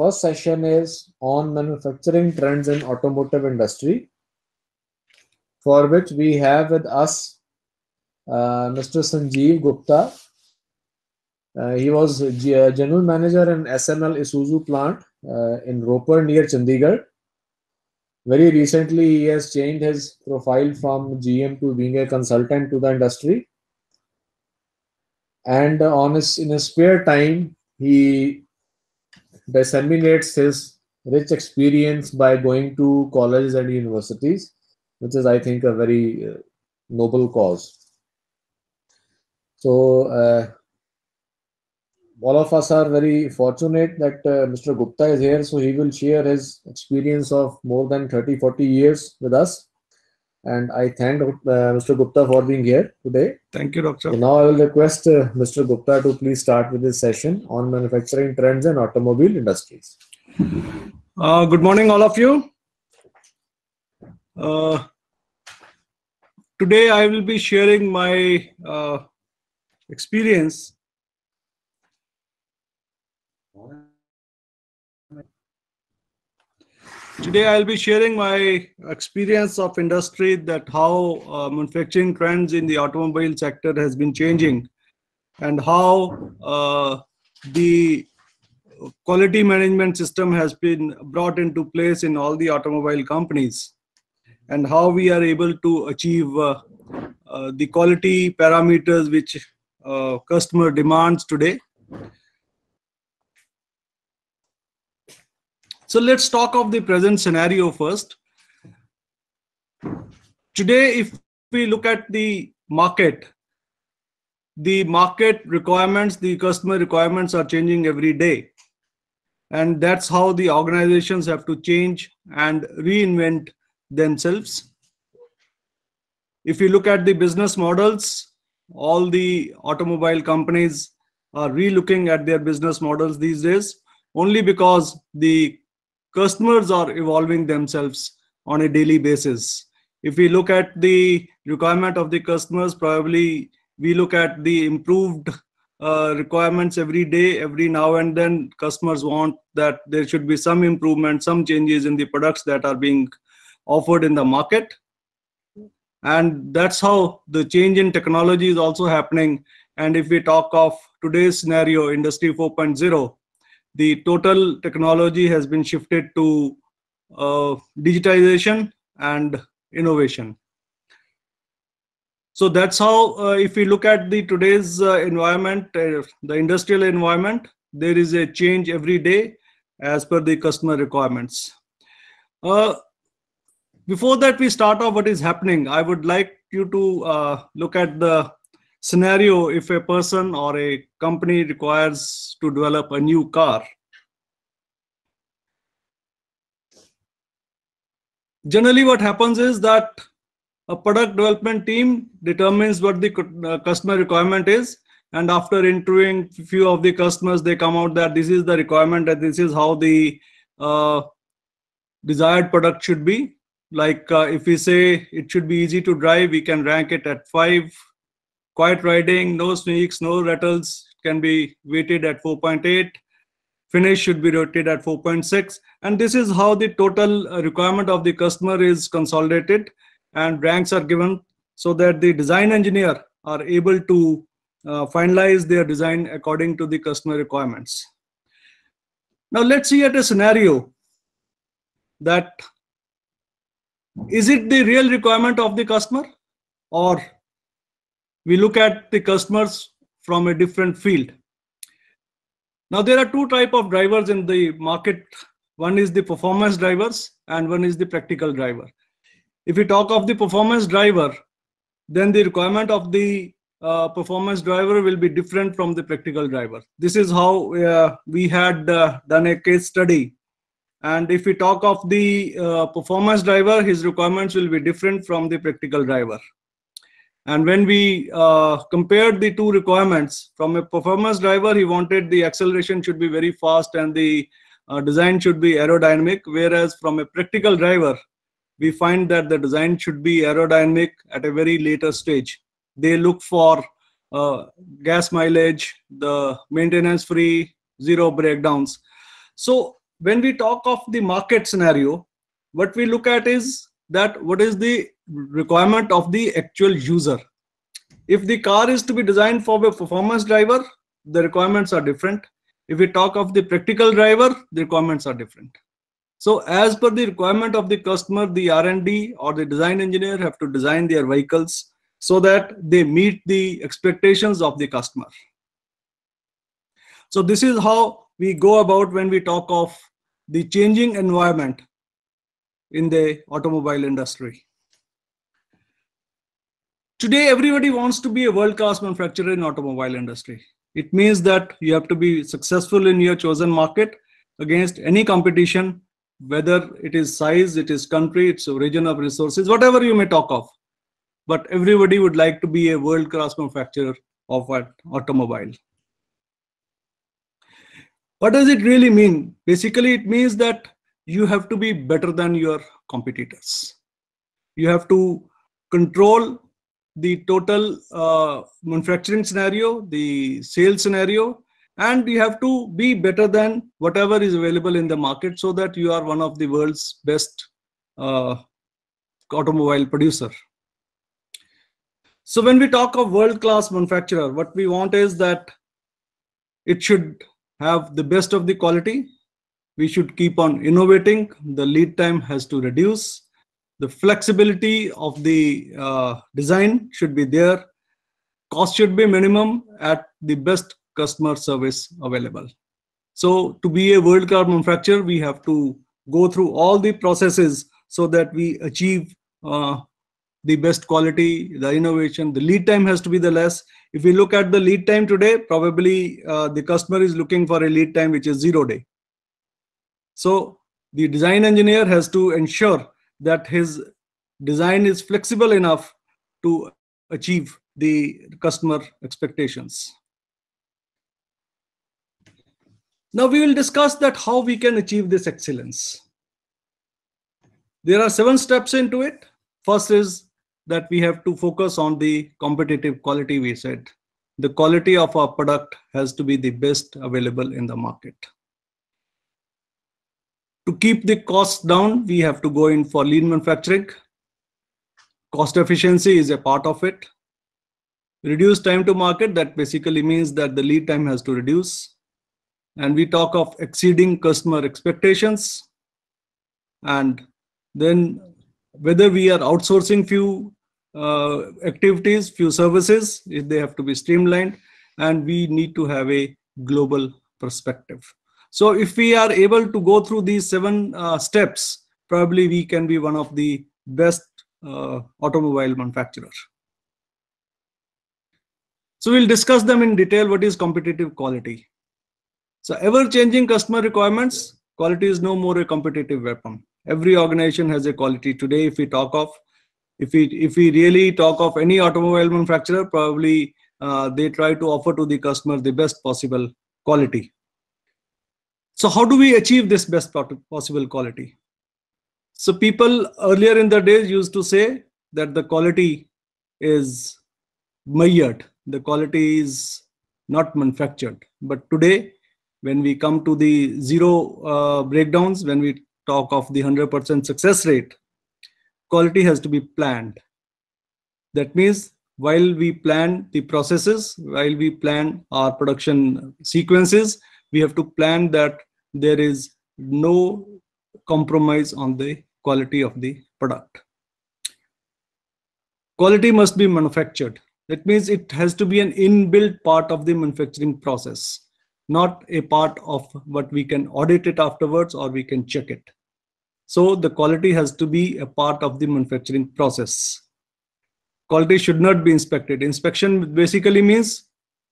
First session is on manufacturing trends in automotive industry, for which we have with us uh, Mr. Sanjeev Gupta. Uh, he was uh, general manager in SML Isuzu plant uh, in Roper near Chandigarh. Very recently, he has changed his profile from GM to being a consultant to the industry. And on his in his spare time, he disseminates his rich experience by going to colleges and universities, which is, I think, a very uh, noble cause. So, uh, all of us are very fortunate that uh, Mr. Gupta is here, so he will share his experience of more than 30 40 years with us. And I thank uh, Mr. Gupta for being here today. Thank you, Dr. So now I will request uh, Mr. Gupta to please start with his session on manufacturing trends and automobile industries. Uh, good morning, all of you. Uh, today I will be sharing my uh, experience Today I'll be sharing my experience of industry that how uh, manufacturing trends in the automobile sector has been changing and how uh, the quality management system has been brought into place in all the automobile companies and how we are able to achieve uh, uh the quality parameters which uh, customer demands today So let's talk of the present scenario first. Today, if we look at the market, the market requirements, the customer requirements are changing every day. And that's how the organizations have to change and reinvent themselves. If you look at the business models, all the automobile companies are relooking at their business models these days only because the customers are evolving themselves on a daily basis. If we look at the requirement of the customers, probably we look at the improved uh, requirements every day, every now and then. Customers want that there should be some improvement, some changes in the products that are being offered in the market. And that's how the change in technology is also happening. And if we talk of today's scenario, Industry 4.0, the total technology has been shifted to uh, digitization and innovation. So that's how, uh, if we look at the today's uh, environment, uh, the industrial environment, there is a change every day as per the customer requirements. Uh, before that we start off what is happening, I would like you to uh, look at the scenario if a person or a company requires to develop a new car generally what happens is that a product development team determines what the uh, customer requirement is and after interviewing few of the customers they come out that this is the requirement and this is how the uh, desired product should be like uh, if we say it should be easy to drive we can rank it at 5 Quiet riding, no sneaks, no rattles can be weighted at 4.8. Finish should be rated at 4.6. And this is how the total uh, requirement of the customer is consolidated and ranks are given so that the design engineer are able to uh, finalize their design according to the customer requirements. Now let's see at a scenario that is it the real requirement of the customer or we look at the customers from a different field. Now there are two type of drivers in the market. One is the performance drivers and one is the practical driver. If we talk of the performance driver, then the requirement of the uh, performance driver will be different from the practical driver. This is how uh, we had uh, done a case study. And if we talk of the uh, performance driver, his requirements will be different from the practical driver. And when we uh, compared the two requirements, from a performance driver, he wanted the acceleration should be very fast and the uh, design should be aerodynamic, whereas from a practical driver, we find that the design should be aerodynamic at a very later stage. They look for uh, gas mileage, the maintenance free, zero breakdowns. So when we talk of the market scenario, what we look at is that what is the requirement of the actual user. If the car is to be designed for a performance driver, the requirements are different. If we talk of the practical driver, the requirements are different. So as per the requirement of the customer, the R&D or the design engineer have to design their vehicles so that they meet the expectations of the customer. So this is how we go about when we talk of the changing environment in the automobile industry today everybody wants to be a world-class manufacturer in automobile industry it means that you have to be successful in your chosen market against any competition whether it is size it is country its region of resources whatever you may talk of but everybody would like to be a world-class manufacturer of an automobile what does it really mean basically it means that you have to be better than your competitors you have to control the total uh, manufacturing scenario, the sales scenario, and you have to be better than whatever is available in the market so that you are one of the world's best uh, automobile producer. So when we talk of world-class manufacturer, what we want is that it should have the best of the quality. We should keep on innovating. The lead time has to reduce the flexibility of the uh, design should be there cost should be minimum at the best customer service available so to be a world car manufacturer we have to go through all the processes so that we achieve uh, the best quality the innovation the lead time has to be the less if we look at the lead time today probably uh, the customer is looking for a lead time which is zero day so the design engineer has to ensure that his design is flexible enough to achieve the customer expectations. Now we will discuss that how we can achieve this excellence. There are seven steps into it. First is that we have to focus on the competitive quality we said. The quality of our product has to be the best available in the market. To keep the costs down, we have to go in for lean manufacturing. Cost efficiency is a part of it. Reduce time to market, that basically means that the lead time has to reduce. And we talk of exceeding customer expectations. And then whether we are outsourcing few uh, activities, few services, if they have to be streamlined, and we need to have a global perspective. So if we are able to go through these seven uh, steps, probably we can be one of the best uh, automobile manufacturer. So we'll discuss them in detail. What is competitive quality? So ever-changing customer requirements, quality is no more a competitive weapon. Every organization has a quality today. If we talk of, if we if we really talk of any automobile manufacturer, probably uh, they try to offer to the customer the best possible quality so how do we achieve this best possible quality? So people earlier in the days used to say that the quality is measured, the quality is not manufactured. But today, when we come to the zero uh, breakdowns, when we talk of the 100% success rate, quality has to be planned. That means while we plan the processes, while we plan our production sequences, we have to plan that there is no compromise on the quality of the product. Quality must be manufactured. That means it has to be an inbuilt part of the manufacturing process, not a part of what we can audit it afterwards or we can check it. So the quality has to be a part of the manufacturing process. Quality should not be inspected. Inspection basically means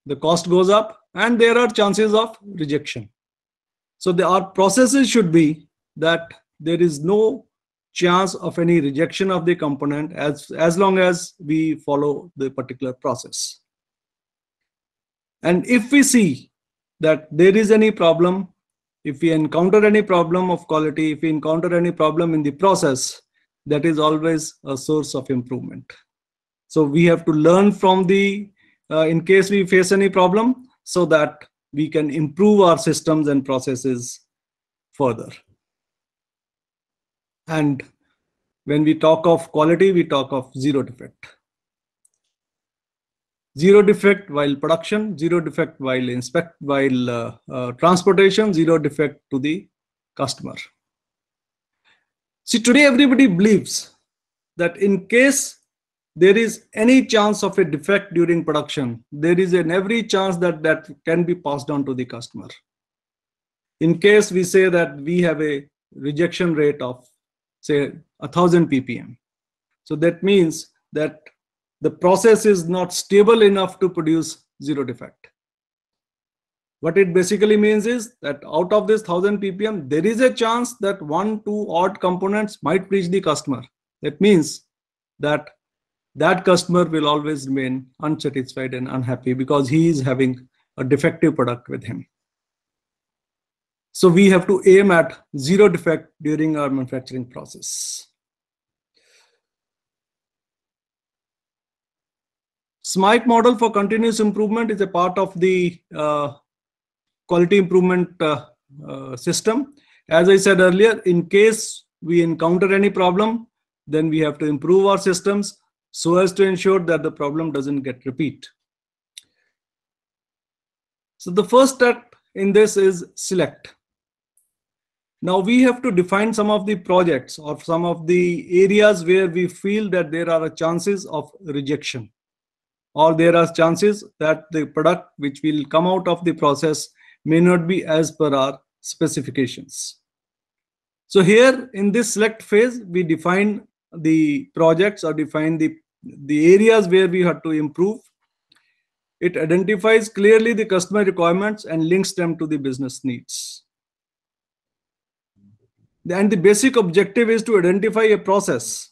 the cost goes up and there are chances of rejection. So the, our processes should be that there is no chance of any rejection of the component as, as long as we follow the particular process. And if we see that there is any problem, if we encounter any problem of quality, if we encounter any problem in the process, that is always a source of improvement. So we have to learn from the, uh, in case we face any problem, so that we can improve our systems and processes further. And when we talk of quality, we talk of zero defect. Zero defect while production, zero defect while inspect, while uh, uh, transportation, zero defect to the customer. See, today everybody believes that in case there is any chance of a defect during production, there is an every chance that that can be passed on to the customer. In case we say that we have a rejection rate of say 1000 ppm. So that means that the process is not stable enough to produce zero defect. What it basically means is that out of this 1000 ppm, there is a chance that one, two odd components might reach the customer. That means that that customer will always remain unsatisfied and unhappy because he is having a defective product with him. So we have to aim at zero defect during our manufacturing process. SMITE model for continuous improvement is a part of the uh, quality improvement uh, uh, system. As I said earlier, in case we encounter any problem, then we have to improve our systems so as to ensure that the problem doesn't get repeat. So the first step in this is select. Now we have to define some of the projects or some of the areas where we feel that there are chances of rejection or there are chances that the product which will come out of the process may not be as per our specifications. So here in this select phase, we define the projects or define the, the areas where we have to improve. It identifies clearly the customer requirements and links them to the business needs. And the basic objective is to identify a process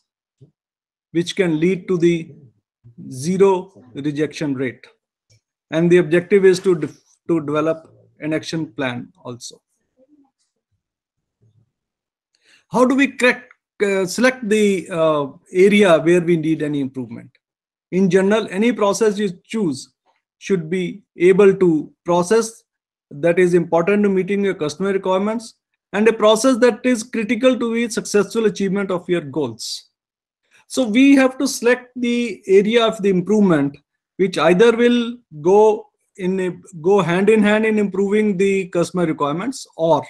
which can lead to the zero rejection rate. And the objective is to, to develop an action plan also. How do we crack uh, select the uh, area where we need any improvement. In general, any process you choose should be able to process that is important to meeting your customer requirements and a process that is critical to the successful achievement of your goals. So we have to select the area of the improvement, which either will go in a, go hand in hand in improving the customer requirements or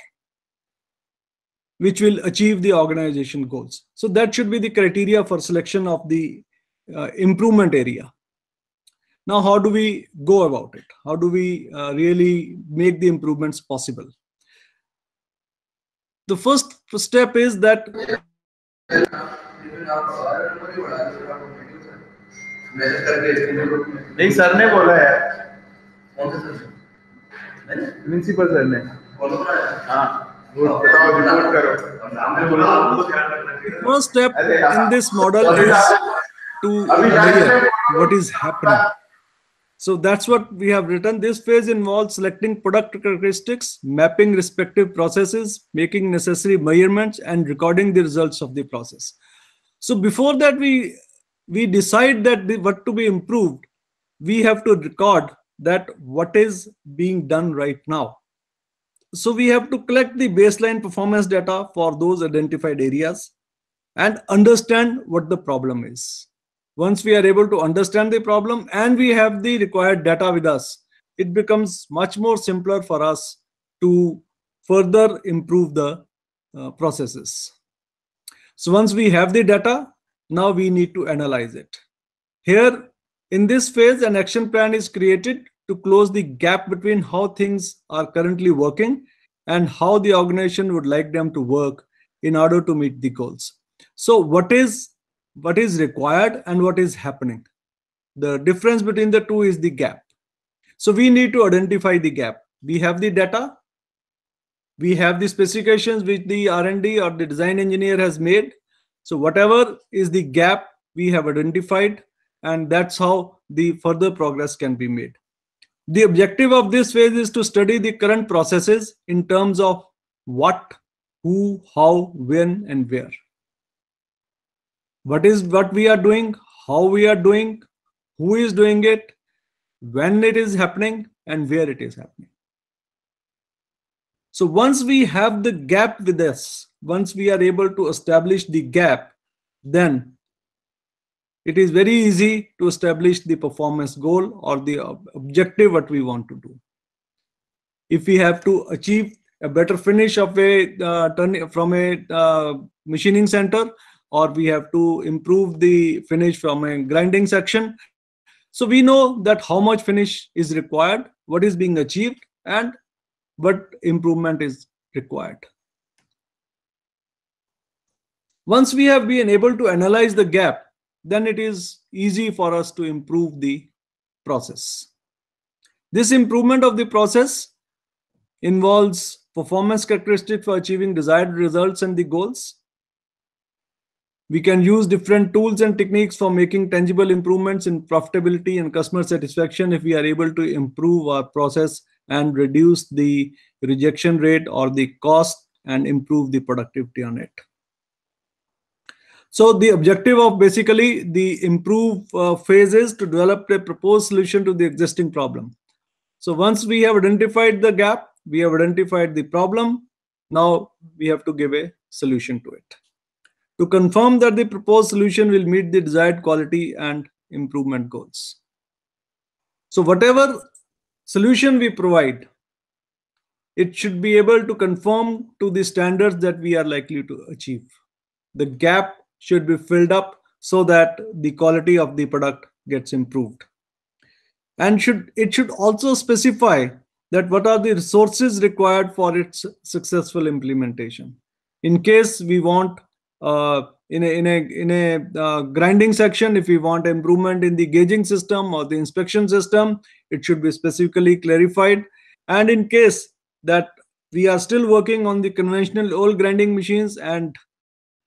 which will achieve the organization goals. So that should be the criteria for selection of the uh, improvement area. Now, how do we go about it? How do we uh, really make the improvements possible? The first step is that नहीं First step in this model is to measure what is happening. So that's what we have written. This phase involves selecting product characteristics, mapping respective processes, making necessary measurements, and recording the results of the process. So before that, we we decide that the, what to be improved, we have to record that what is being done right now. So we have to collect the baseline performance data for those identified areas and understand what the problem is. Once we are able to understand the problem and we have the required data with us, it becomes much more simpler for us to further improve the uh, processes. So once we have the data, now we need to analyze it. Here in this phase, an action plan is created to close the gap between how things are currently working and how the organization would like them to work in order to meet the goals so what is what is required and what is happening the difference between the two is the gap so we need to identify the gap we have the data we have the specifications which the r&d or the design engineer has made so whatever is the gap we have identified and that's how the further progress can be made the objective of this phase is to study the current processes in terms of what, who, how, when, and where. What is what we are doing, how we are doing, who is doing it, when it is happening, and where it is happening. So once we have the gap with us, once we are able to establish the gap, then it is very easy to establish the performance goal or the objective what we want to do if we have to achieve a better finish of a uh, turn from a uh, machining center or we have to improve the finish from a grinding section so we know that how much finish is required what is being achieved and what improvement is required once we have been able to analyze the gap then it is easy for us to improve the process. This improvement of the process involves performance characteristics for achieving desired results and the goals. We can use different tools and techniques for making tangible improvements in profitability and customer satisfaction if we are able to improve our process and reduce the rejection rate or the cost and improve the productivity on it. So the objective of basically the improve uh, phase is to develop a proposed solution to the existing problem. So once we have identified the gap, we have identified the problem, now we have to give a solution to it. To confirm that the proposed solution will meet the desired quality and improvement goals. So whatever solution we provide, it should be able to conform to the standards that we are likely to achieve. The gap should be filled up so that the quality of the product gets improved and should it should also specify that what are the resources required for its successful implementation in case we want uh, in a in a in a uh, grinding section if we want improvement in the gauging system or the inspection system it should be specifically clarified and in case that we are still working on the conventional old grinding machines and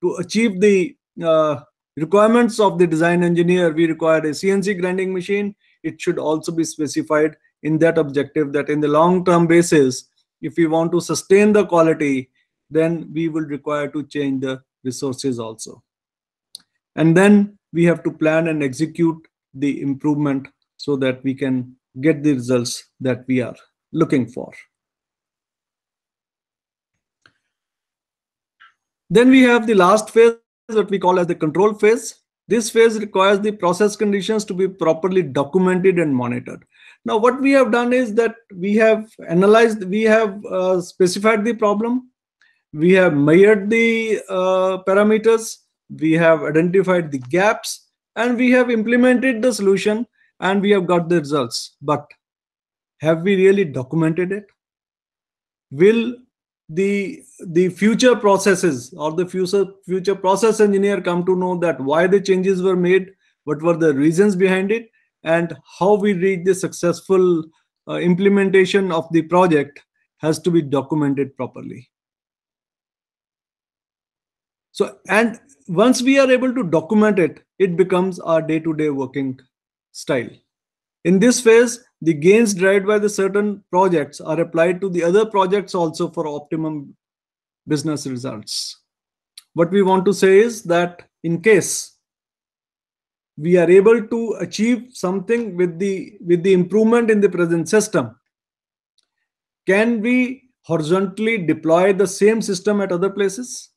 to achieve the uh, requirements of the design engineer, we require a CNC grinding machine. It should also be specified in that objective that in the long-term basis, if we want to sustain the quality, then we will require to change the resources also. And then we have to plan and execute the improvement so that we can get the results that we are looking for. Then we have the last phase what we call as the control phase. This phase requires the process conditions to be properly documented and monitored. Now, what we have done is that we have analyzed, we have uh, specified the problem, we have measured the uh, parameters, we have identified the gaps, and we have implemented the solution, and we have got the results. But have we really documented it? Will the the future processes or the future future process engineer come to know that why the changes were made what were the reasons behind it and how we reach the successful uh, implementation of the project has to be documented properly so and once we are able to document it it becomes our day to day working style in this phase the gains derived by the certain projects are applied to the other projects also for optimum business results. What we want to say is that in case we are able to achieve something with the with the improvement in the present system, can we horizontally deploy the same system at other places?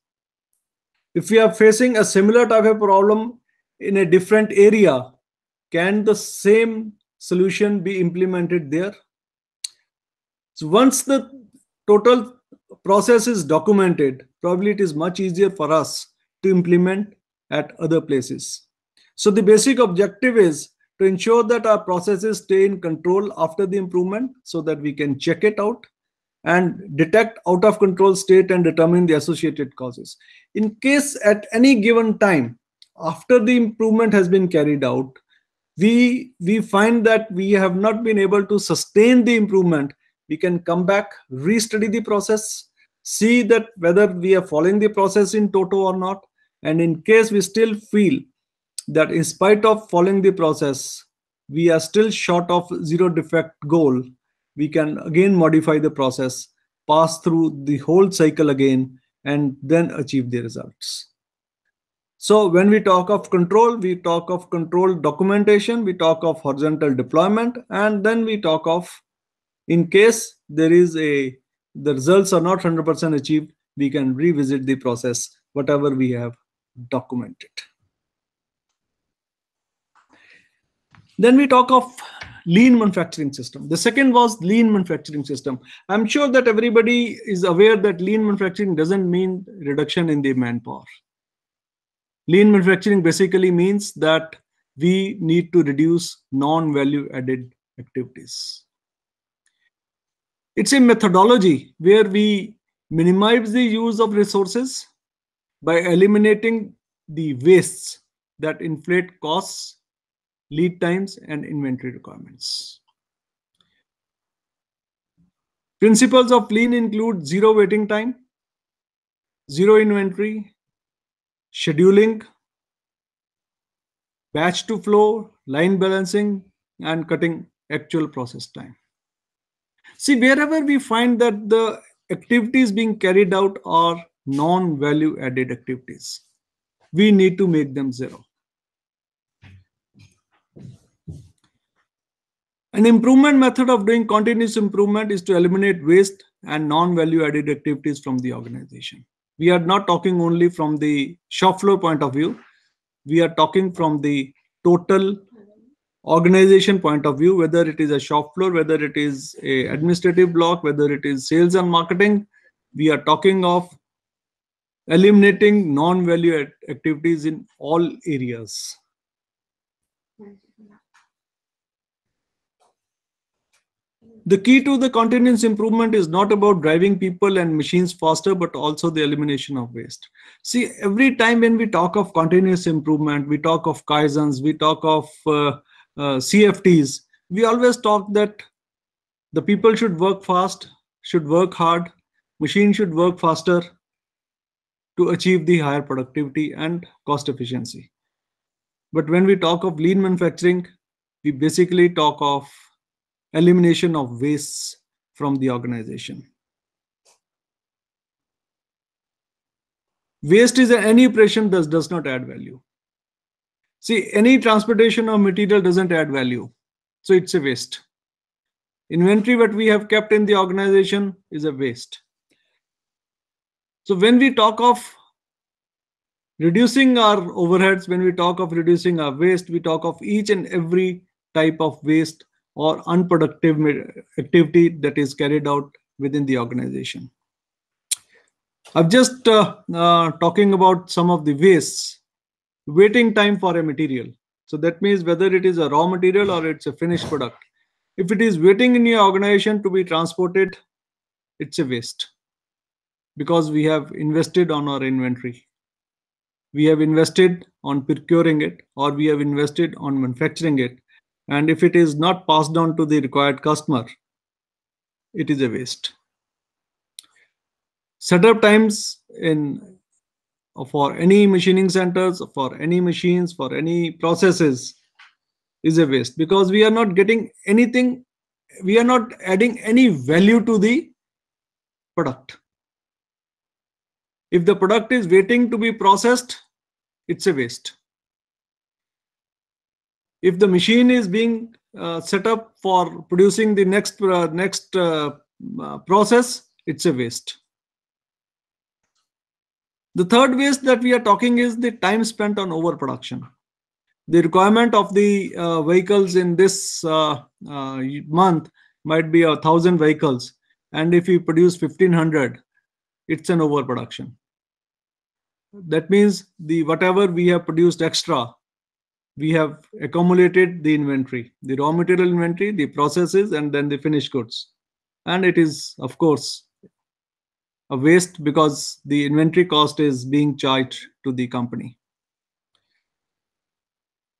If we are facing a similar type of problem in a different area, can the same solution be implemented there. So once the total process is documented, probably it is much easier for us to implement at other places. So the basic objective is to ensure that our processes stay in control after the improvement so that we can check it out and detect out of control state and determine the associated causes. In case at any given time after the improvement has been carried out, we we find that we have not been able to sustain the improvement we can come back restudy the process see that whether we are following the process in toto or not and in case we still feel that in spite of following the process we are still short of zero defect goal we can again modify the process pass through the whole cycle again and then achieve the results so when we talk of control, we talk of control documentation, we talk of horizontal deployment, and then we talk of in case there is a the results are not 100% achieved, we can revisit the process, whatever we have documented. Then we talk of lean manufacturing system. The second was lean manufacturing system. I'm sure that everybody is aware that lean manufacturing doesn't mean reduction in the manpower. Lean manufacturing basically means that we need to reduce non value added activities. It's a methodology where we minimize the use of resources by eliminating the wastes that inflate costs, lead times, and inventory requirements. Principles of lean include zero waiting time, zero inventory, scheduling, batch to flow, line balancing, and cutting actual process time. See, wherever we find that the activities being carried out are non-value added activities, we need to make them zero. An improvement method of doing continuous improvement is to eliminate waste and non-value added activities from the organization we are not talking only from the shop floor point of view we are talking from the total organization point of view whether it is a shop floor whether it is a administrative block whether it is sales and marketing we are talking of eliminating non value activities in all areas The key to the continuous improvement is not about driving people and machines faster, but also the elimination of waste. See, every time when we talk of continuous improvement, we talk of Kaizens, we talk of uh, uh, CFTs, we always talk that the people should work fast, should work hard, machines should work faster to achieve the higher productivity and cost efficiency. But when we talk of lean manufacturing, we basically talk of elimination of wastes from the organization. Waste is any operation that does not add value. See, any transportation of material doesn't add value. So it's a waste. Inventory that we have kept in the organization is a waste. So when we talk of reducing our overheads, when we talk of reducing our waste, we talk of each and every type of waste or unproductive activity that is carried out within the organization. I'm just uh, uh, talking about some of the wastes, waiting time for a material. So that means whether it is a raw material or it's a finished product. If it is waiting in your organization to be transported, it's a waste because we have invested on our inventory. We have invested on procuring it or we have invested on manufacturing it and if it is not passed on to the required customer it is a waste setup times in for any machining centers for any machines for any processes is a waste because we are not getting anything we are not adding any value to the product if the product is waiting to be processed it's a waste if the machine is being uh, set up for producing the next uh, next uh, uh, process it's a waste the third waste that we are talking is the time spent on overproduction the requirement of the uh, vehicles in this uh, month might be a thousand vehicles and if we produce 1500 it's an overproduction that means the whatever we have produced extra we have accumulated the inventory, the raw material inventory, the processes, and then the finished goods. And it is, of course, a waste because the inventory cost is being charged to the company.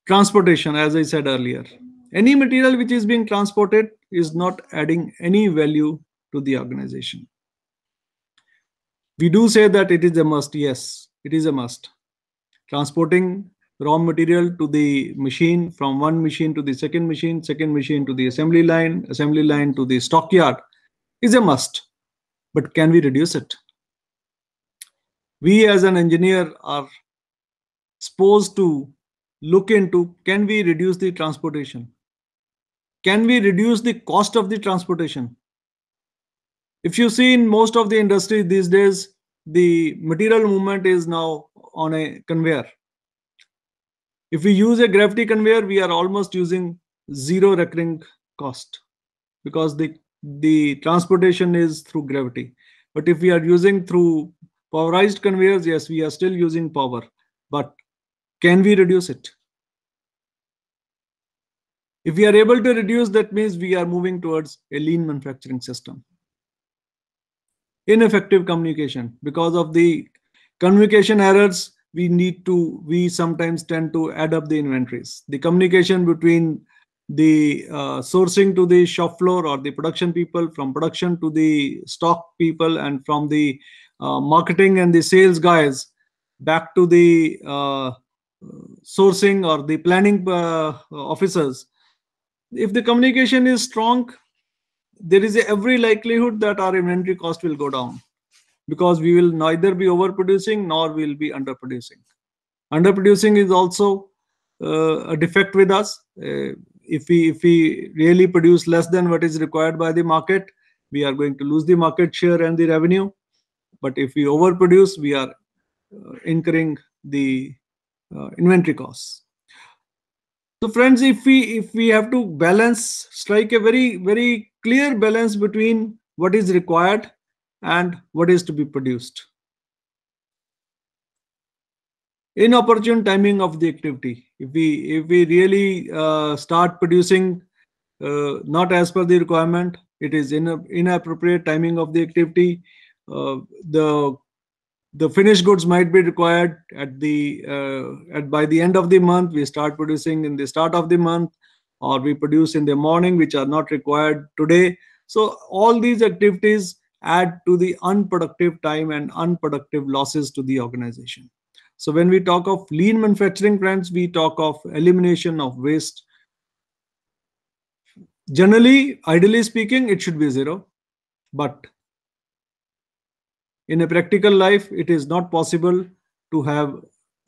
Transportation, as I said earlier, any material which is being transported is not adding any value to the organization. We do say that it is a must, yes, it is a must. Transporting raw material to the machine, from one machine to the second machine, second machine to the assembly line, assembly line to the stockyard is a must. But can we reduce it? We as an engineer are supposed to look into can we reduce the transportation? Can we reduce the cost of the transportation? If you see in most of the industry these days, the material movement is now on a conveyor if we use a gravity conveyor, we are almost using zero recurring cost because the, the transportation is through gravity. But if we are using through powerized conveyors, yes, we are still using power, but can we reduce it? If we are able to reduce, that means we are moving towards a lean manufacturing system. Ineffective communication because of the communication errors we need to we sometimes tend to add up the inventories the communication between the uh, sourcing to the shop floor or the production people from production to the stock people and from the uh, marketing and the sales guys back to the uh, sourcing or the planning uh, officers if the communication is strong there is every likelihood that our inventory cost will go down because we will neither be overproducing nor we will be underproducing. Underproducing is also uh, a defect with us. Uh, if we if we really produce less than what is required by the market, we are going to lose the market share and the revenue. But if we overproduce, we are uh, incurring the uh, inventory costs. So friends, if we if we have to balance, strike a very very clear balance between what is required and what is to be produced. Inopportune timing of the activity. If we if we really uh, start producing uh, not as per the requirement, it is in inappropriate timing of the activity. Uh, the the finished goods might be required at the uh, at by the end of the month we start producing in the start of the month or we produce in the morning which are not required today so all these activities add to the unproductive time and unproductive losses to the organization. So when we talk of lean manufacturing plants, we talk of elimination of waste. Generally, ideally speaking, it should be zero, but in a practical life, it is not possible to have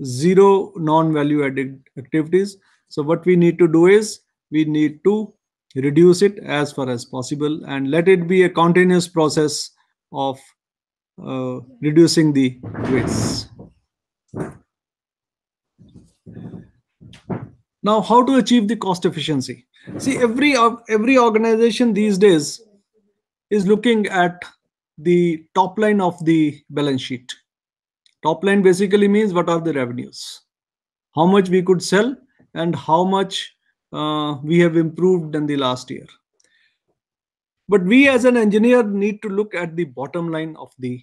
zero non-value added activities. So what we need to do is we need to reduce it as far as possible and let it be a continuous process of uh, reducing the waste. Now, how to achieve the cost efficiency? See, every, every organization these days is looking at the top line of the balance sheet. Top line basically means what are the revenues, how much we could sell and how much uh, we have improved than the last year. But we as an engineer need to look at the bottom line of the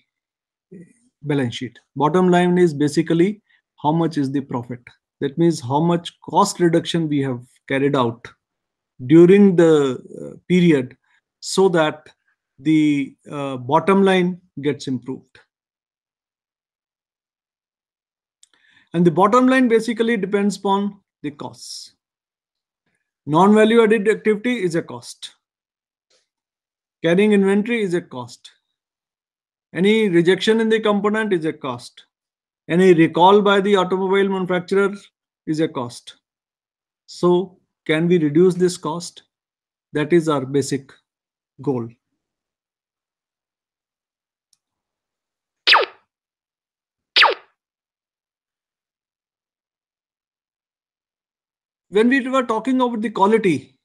uh, balance sheet. Bottom line is basically how much is the profit. That means how much cost reduction we have carried out during the uh, period so that the uh, bottom line gets improved. And the bottom line basically depends upon the costs. Non-value added activity is a cost. Carrying inventory is a cost. Any rejection in the component is a cost. Any recall by the automobile manufacturer is a cost. So can we reduce this cost? That is our basic goal. when we were talking about the quality,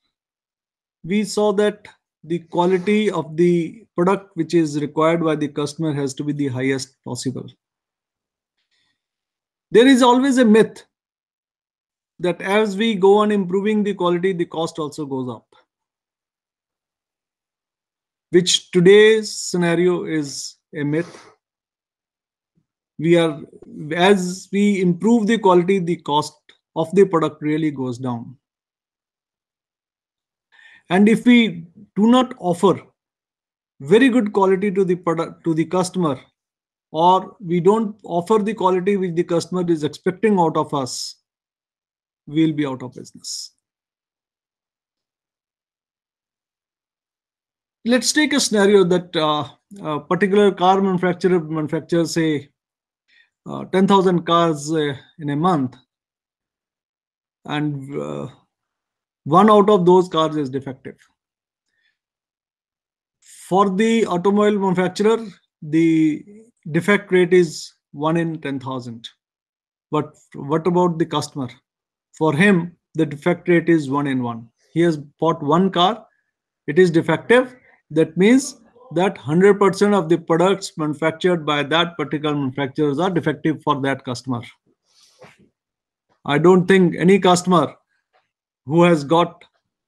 we saw that the quality of the product which is required by the customer has to be the highest possible. There is always a myth that as we go on improving the quality, the cost also goes up, which today's scenario is a myth. We are, as we improve the quality, the cost of the product really goes down. And if we do not offer very good quality to the product to the customer, or we don't offer the quality which the customer is expecting out of us, we'll be out of business. Let's take a scenario that uh, a particular car manufacturer manufactures say uh, 10,000 cars uh, in a month and uh, one out of those cars is defective. For the automobile manufacturer, the defect rate is 1 in 10,000. But what about the customer? For him, the defect rate is 1 in 1. He has bought one car, it is defective. That means that 100% of the products manufactured by that particular manufacturers are defective for that customer. I don't think any customer who has got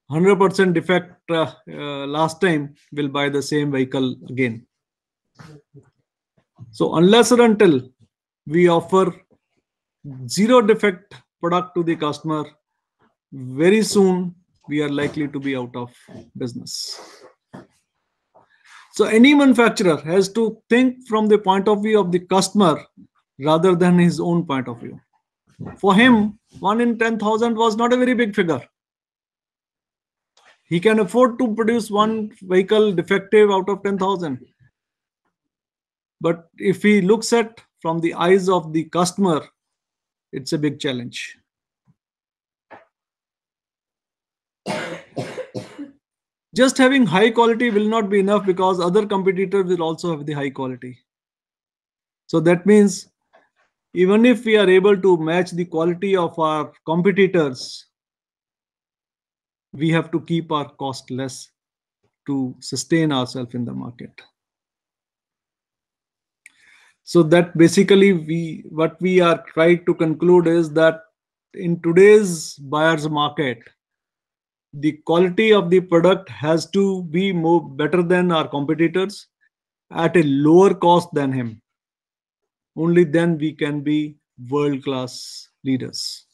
100% defect uh, uh, last time will buy the same vehicle again. So unless or until we offer zero defect product to the customer, very soon we are likely to be out of business. So any manufacturer has to think from the point of view of the customer rather than his own point of view for him, one in 10,000 was not a very big figure. He can afford to produce one vehicle defective out of 10,000. But if he looks at from the eyes of the customer, it's a big challenge. Just having high quality will not be enough because other competitors will also have the high quality. So that means even if we are able to match the quality of our competitors, we have to keep our cost less to sustain ourselves in the market. So that basically we what we are trying to conclude is that in today's buyer's market, the quality of the product has to be more better than our competitors at a lower cost than him only then we can be world class leaders.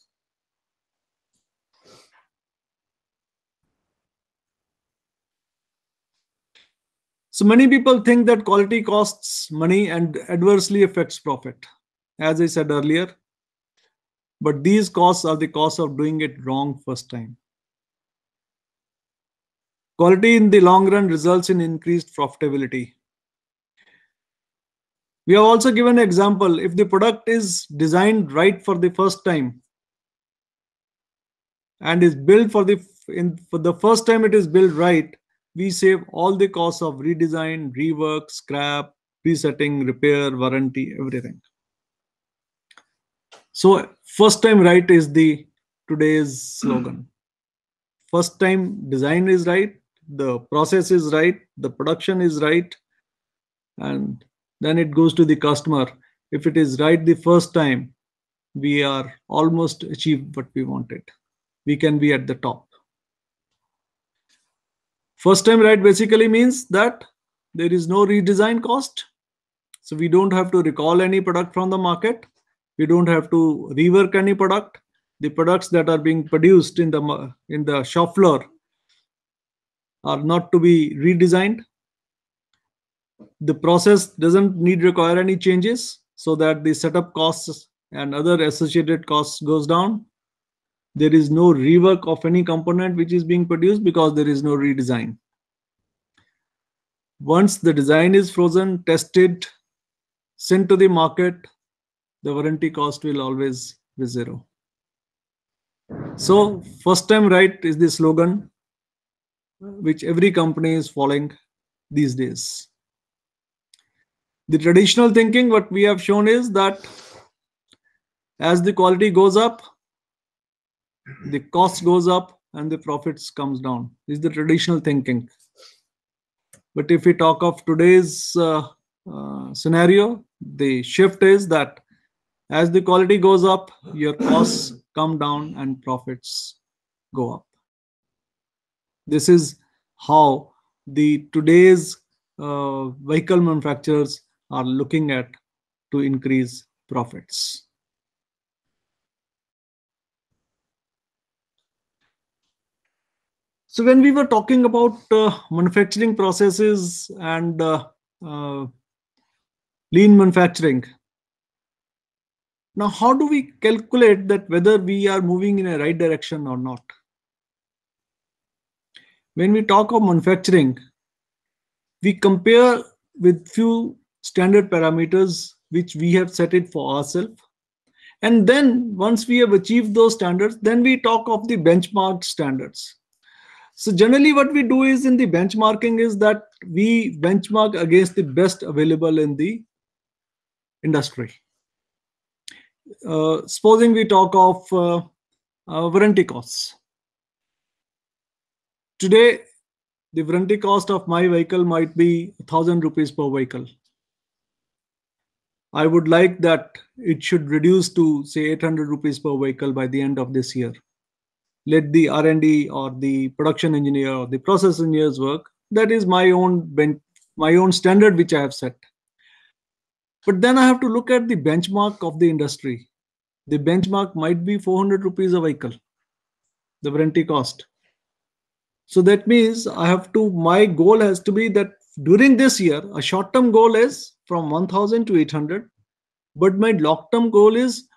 So many people think that quality costs money and adversely affects profit, as I said earlier. But these costs are the cost of doing it wrong first time. Quality in the long run results in increased profitability, we have also given an example if the product is designed right for the first time and is built for the in for the first time it is built right we save all the costs of redesign rework scrap resetting repair warranty everything so first time right is the today's slogan hmm. first time design is right the process is right the production is right and then it goes to the customer. If it is right the first time, we are almost achieved what we wanted. We can be at the top. First time right basically means that there is no redesign cost. So we don't have to recall any product from the market. We don't have to rework any product. The products that are being produced in the in the shop floor are not to be redesigned the process doesn't need require any changes so that the setup costs and other associated costs goes down there is no rework of any component which is being produced because there is no redesign once the design is frozen tested sent to the market the warranty cost will always be zero so first time right is the slogan which every company is following these days the traditional thinking, what we have shown is that as the quality goes up, the cost goes up and the profits comes down. This is the traditional thinking. But if we talk of today's uh, uh, scenario, the shift is that as the quality goes up, your costs come down and profits go up. This is how the today's uh, vehicle manufacturers are looking at to increase profits. So when we were talking about uh, manufacturing processes and uh, uh, lean manufacturing, now how do we calculate that whether we are moving in a right direction or not? When we talk of manufacturing, we compare with few standard parameters which we have set it for ourselves. And then once we have achieved those standards, then we talk of the benchmark standards. So generally what we do is in the benchmarking is that we benchmark against the best available in the industry. Uh, supposing we talk of uh, uh, warranty costs. Today, the warranty cost of my vehicle might be 1000 rupees per vehicle. I would like that it should reduce to say 800 rupees per vehicle by the end of this year. Let the R&D or the production engineer or the process engineers work. That is my own bench, my own standard which I have set. But then I have to look at the benchmark of the industry. The benchmark might be 400 rupees a vehicle, the warranty cost. So that means I have to, my goal has to be that during this year, a short term goal is from 1000 to 800 but my long term goal is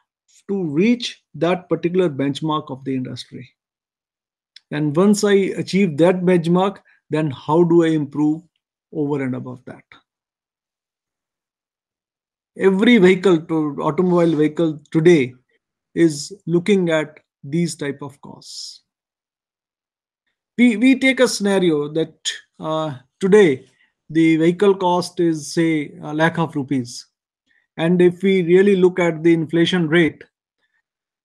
to reach that particular benchmark of the industry and once i achieve that benchmark then how do i improve over and above that every vehicle to automobile vehicle today is looking at these type of costs we we take a scenario that uh, today the vehicle cost is say a lakh of rupees and if we really look at the inflation rate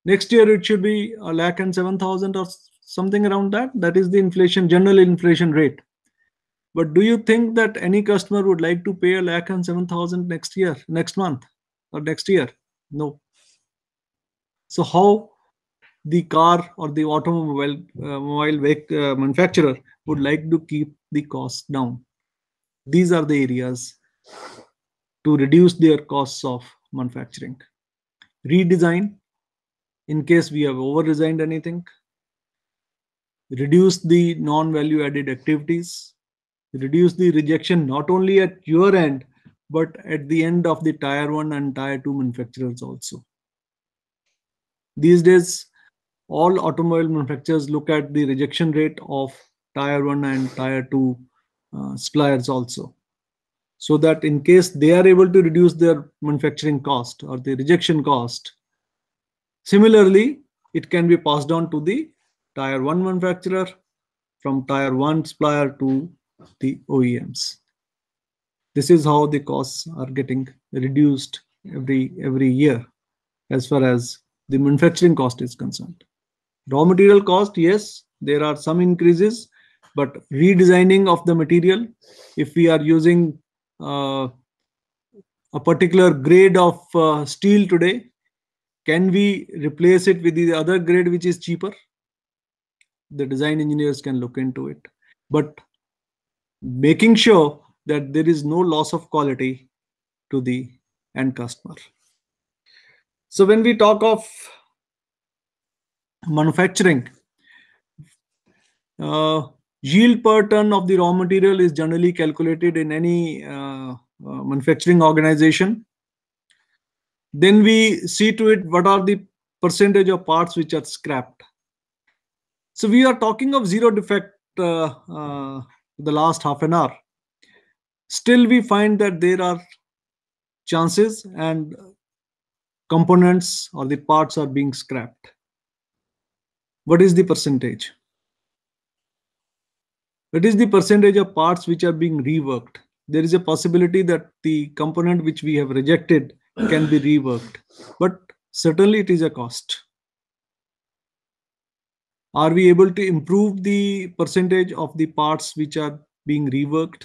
next year it should be a lakh and 7000 or something around that that is the inflation general inflation rate but do you think that any customer would like to pay a lakh and 7000 next year next month or next year no so how the car or the automobile uh, mobile uh, manufacturer would like to keep the cost down these are the areas to reduce their costs of manufacturing. Redesign, in case we have over-designed anything. Reduce the non-value added activities. Reduce the rejection not only at your end, but at the end of the tire 1 and tire 2 manufacturers also. These days, all automobile manufacturers look at the rejection rate of tire 1 and tire 2 uh, suppliers also so that in case they are able to reduce their manufacturing cost or the rejection cost similarly it can be passed on to the tire 1 manufacturer from tire 1 supplier to the OEMs this is how the costs are getting reduced every every year as far as the manufacturing cost is concerned raw material cost yes there are some increases but redesigning of the material if we are using uh, a particular grade of uh, steel today can we replace it with the other grade which is cheaper the design engineers can look into it but making sure that there is no loss of quality to the end customer so when we talk of manufacturing uh, yield per ton of the raw material is generally calculated in any uh, uh, manufacturing organization then we see to it what are the percentage of parts which are scrapped so we are talking of zero defect uh, uh, the last half an hour still we find that there are chances and components or the parts are being scrapped what is the percentage that is the percentage of parts which are being reworked. There is a possibility that the component which we have rejected can be reworked, but certainly it is a cost. Are we able to improve the percentage of the parts which are being reworked?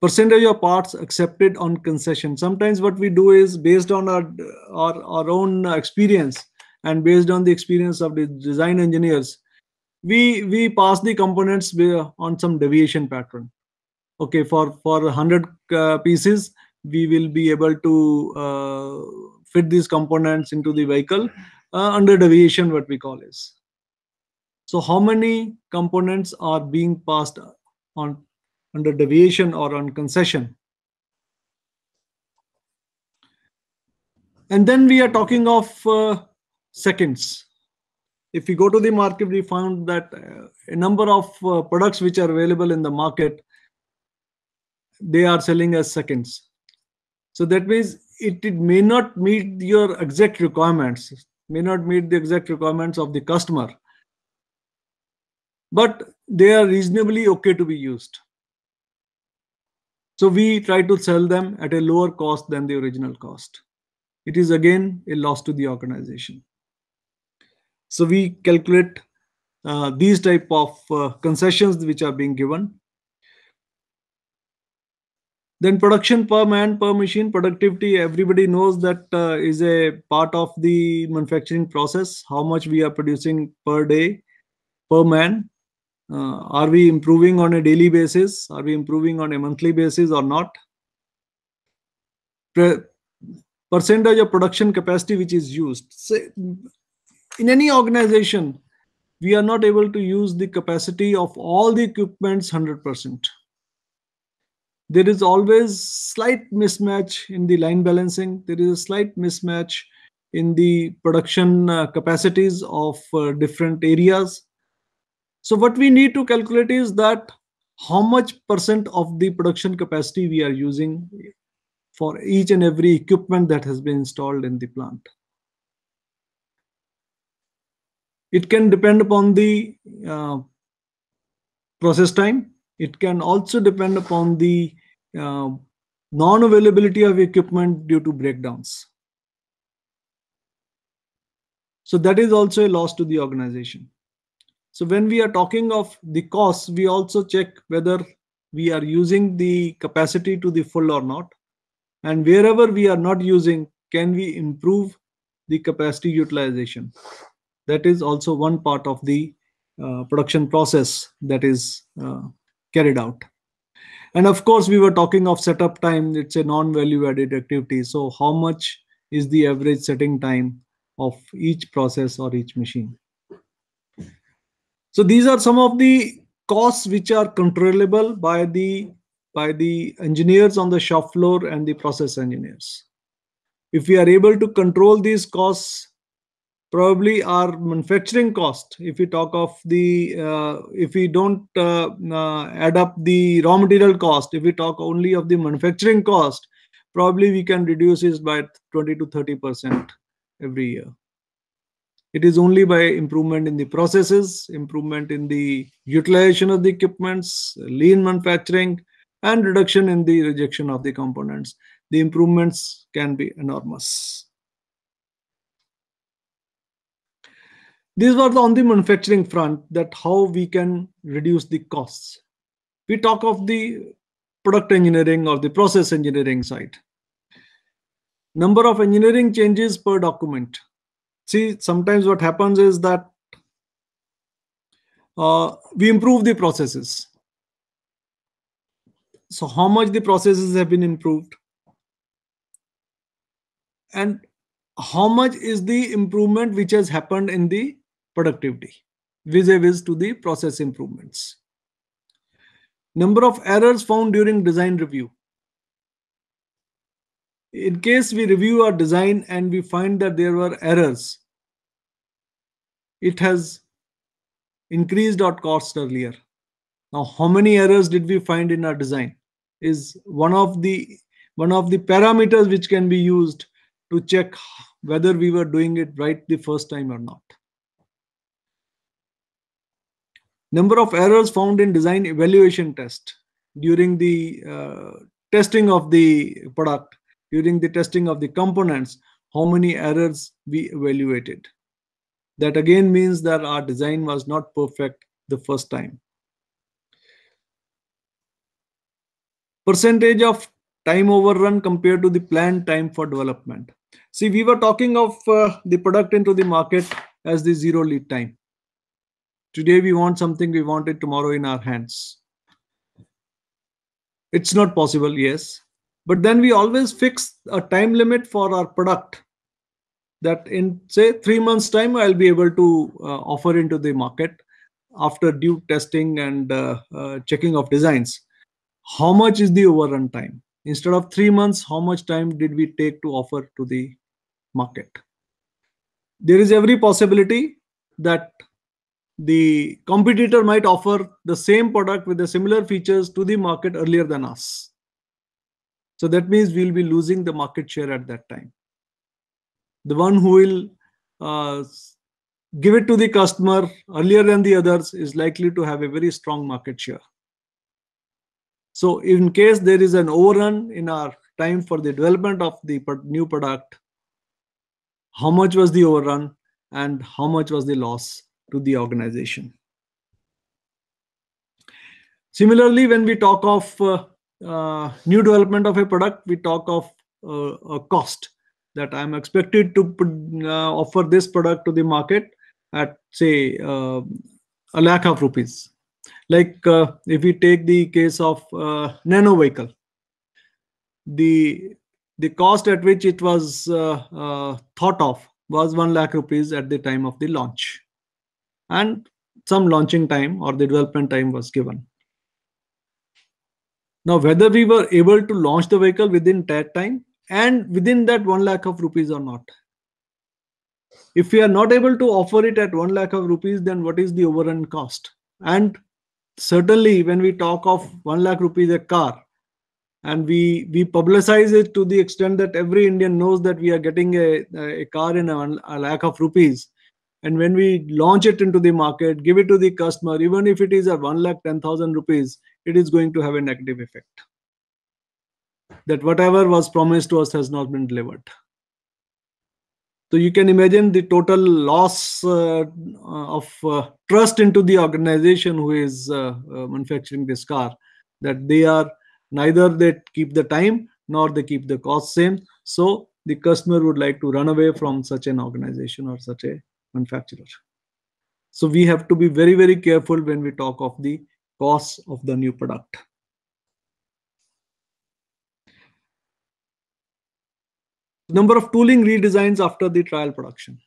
Percentage of parts accepted on concession. Sometimes what we do is based on our, our, our own experience and based on the experience of the design engineers, we we pass the components on some deviation pattern okay for for 100 uh, pieces we will be able to uh, fit these components into the vehicle uh, under deviation what we call is so how many components are being passed on under deviation or on concession and then we are talking of uh, seconds if we go to the market, we found that uh, a number of uh, products which are available in the market, they are selling as seconds. So that means it, it may not meet your exact requirements, may not meet the exact requirements of the customer, but they are reasonably okay to be used. So we try to sell them at a lower cost than the original cost. It is again a loss to the organization. So we calculate uh, these type of uh, concessions which are being given. Then production per man per machine productivity. Everybody knows that uh, is a part of the manufacturing process. How much we are producing per day, per man. Uh, are we improving on a daily basis? Are we improving on a monthly basis or not? Pre percentage of production capacity which is used. Say, in any organization, we are not able to use the capacity of all the equipments 100%. There is always slight mismatch in the line balancing. There is a slight mismatch in the production uh, capacities of uh, different areas. So what we need to calculate is that how much percent of the production capacity we are using for each and every equipment that has been installed in the plant. It can depend upon the uh, process time. It can also depend upon the uh, non-availability of equipment due to breakdowns. So that is also a loss to the organization. So when we are talking of the costs, we also check whether we are using the capacity to the full or not. And wherever we are not using, can we improve the capacity utilization? that is also one part of the uh, production process that is uh, carried out and of course we were talking of setup time it's a non value added activity so how much is the average setting time of each process or each machine so these are some of the costs which are controllable by the by the engineers on the shop floor and the process engineers if we are able to control these costs probably our manufacturing cost if we talk of the uh, if we don't uh, uh, add up the raw material cost if we talk only of the manufacturing cost probably we can reduce it by 20 to 30 percent every year it is only by improvement in the processes improvement in the utilization of the equipments lean manufacturing and reduction in the rejection of the components the improvements can be enormous these were on the manufacturing front that how we can reduce the costs we talk of the product engineering or the process engineering side number of engineering changes per document see sometimes what happens is that uh, we improve the processes so how much the processes have been improved and how much is the improvement which has happened in the productivity vis-a-vis to the process improvements. Number of errors found during design review. In case we review our design and we find that there were errors, it has increased our cost earlier. Now, how many errors did we find in our design is one of the one of the parameters which can be used to check whether we were doing it right the first time or not. Number of errors found in design evaluation test during the uh, testing of the product, during the testing of the components, how many errors we evaluated. That again means that our design was not perfect the first time. Percentage of time overrun compared to the planned time for development. See, we were talking of uh, the product into the market as the zero lead time. Today we want something, we want it tomorrow in our hands. It's not possible, yes. But then we always fix a time limit for our product that in, say, three months' time, I'll be able to uh, offer into the market after due testing and uh, uh, checking of designs. How much is the overrun time? Instead of three months, how much time did we take to offer to the market? There is every possibility that the competitor might offer the same product with the similar features to the market earlier than us. So that means we'll be losing the market share at that time. The one who will uh, give it to the customer earlier than the others is likely to have a very strong market share. So in case there is an overrun in our time for the development of the new product, how much was the overrun and how much was the loss to the organization. Similarly, when we talk of uh, uh, new development of a product, we talk of uh, a cost that I'm expected to put, uh, offer this product to the market at say uh, a lakh of rupees. Like uh, if we take the case of nano vehicle, the the cost at which it was thought of was one lakh rupees at the time of the launch and some launching time or the development time was given. Now, whether we were able to launch the vehicle within that time and within that 1 lakh of rupees or not. If we are not able to offer it at 1 lakh of rupees, then what is the overrun cost? And certainly when we talk of 1 lakh rupees a car, and we we publicize it to the extent that every Indian knows that we are getting a, a car in a, a lakh of rupees, and when we launch it into the market, give it to the customer, even if it is at 1 lakh 10,000 rupees, it is going to have a negative effect. That whatever was promised to us has not been delivered. So you can imagine the total loss uh, uh of uh, trust into the organization who is uh, uh, manufacturing this car, that they are neither they keep the time nor they keep the cost same. So the customer would like to run away from such an organization or such a manufacturer. So we have to be very, very careful when we talk of the cost of the new product. Number of tooling redesigns after the trial production.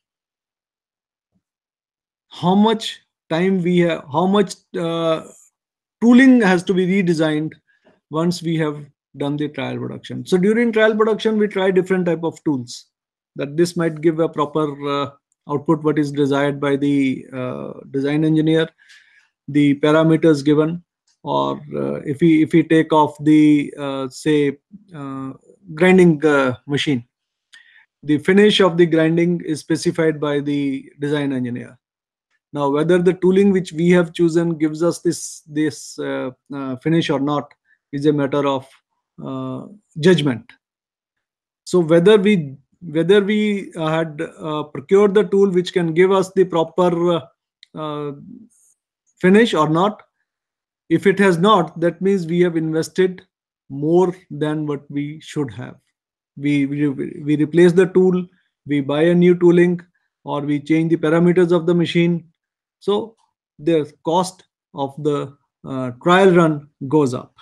How much time we have, how much uh, tooling has to be redesigned once we have done the trial production. So during trial production, we try different type of tools that this might give a proper uh, output what is desired by the uh, design engineer, the parameters given, or uh, if we if we take off the uh, say uh, grinding uh, machine, the finish of the grinding is specified by the design engineer. Now, whether the tooling which we have chosen gives us this this finish or not is a matter of judgment. So whether we whether we uh, had uh, procured the tool which can give us the proper uh, finish or not. If it has not, that means we have invested more than what we should have. We, we, we replace the tool, we buy a new tooling, or we change the parameters of the machine. So the cost of the uh, trial run goes up.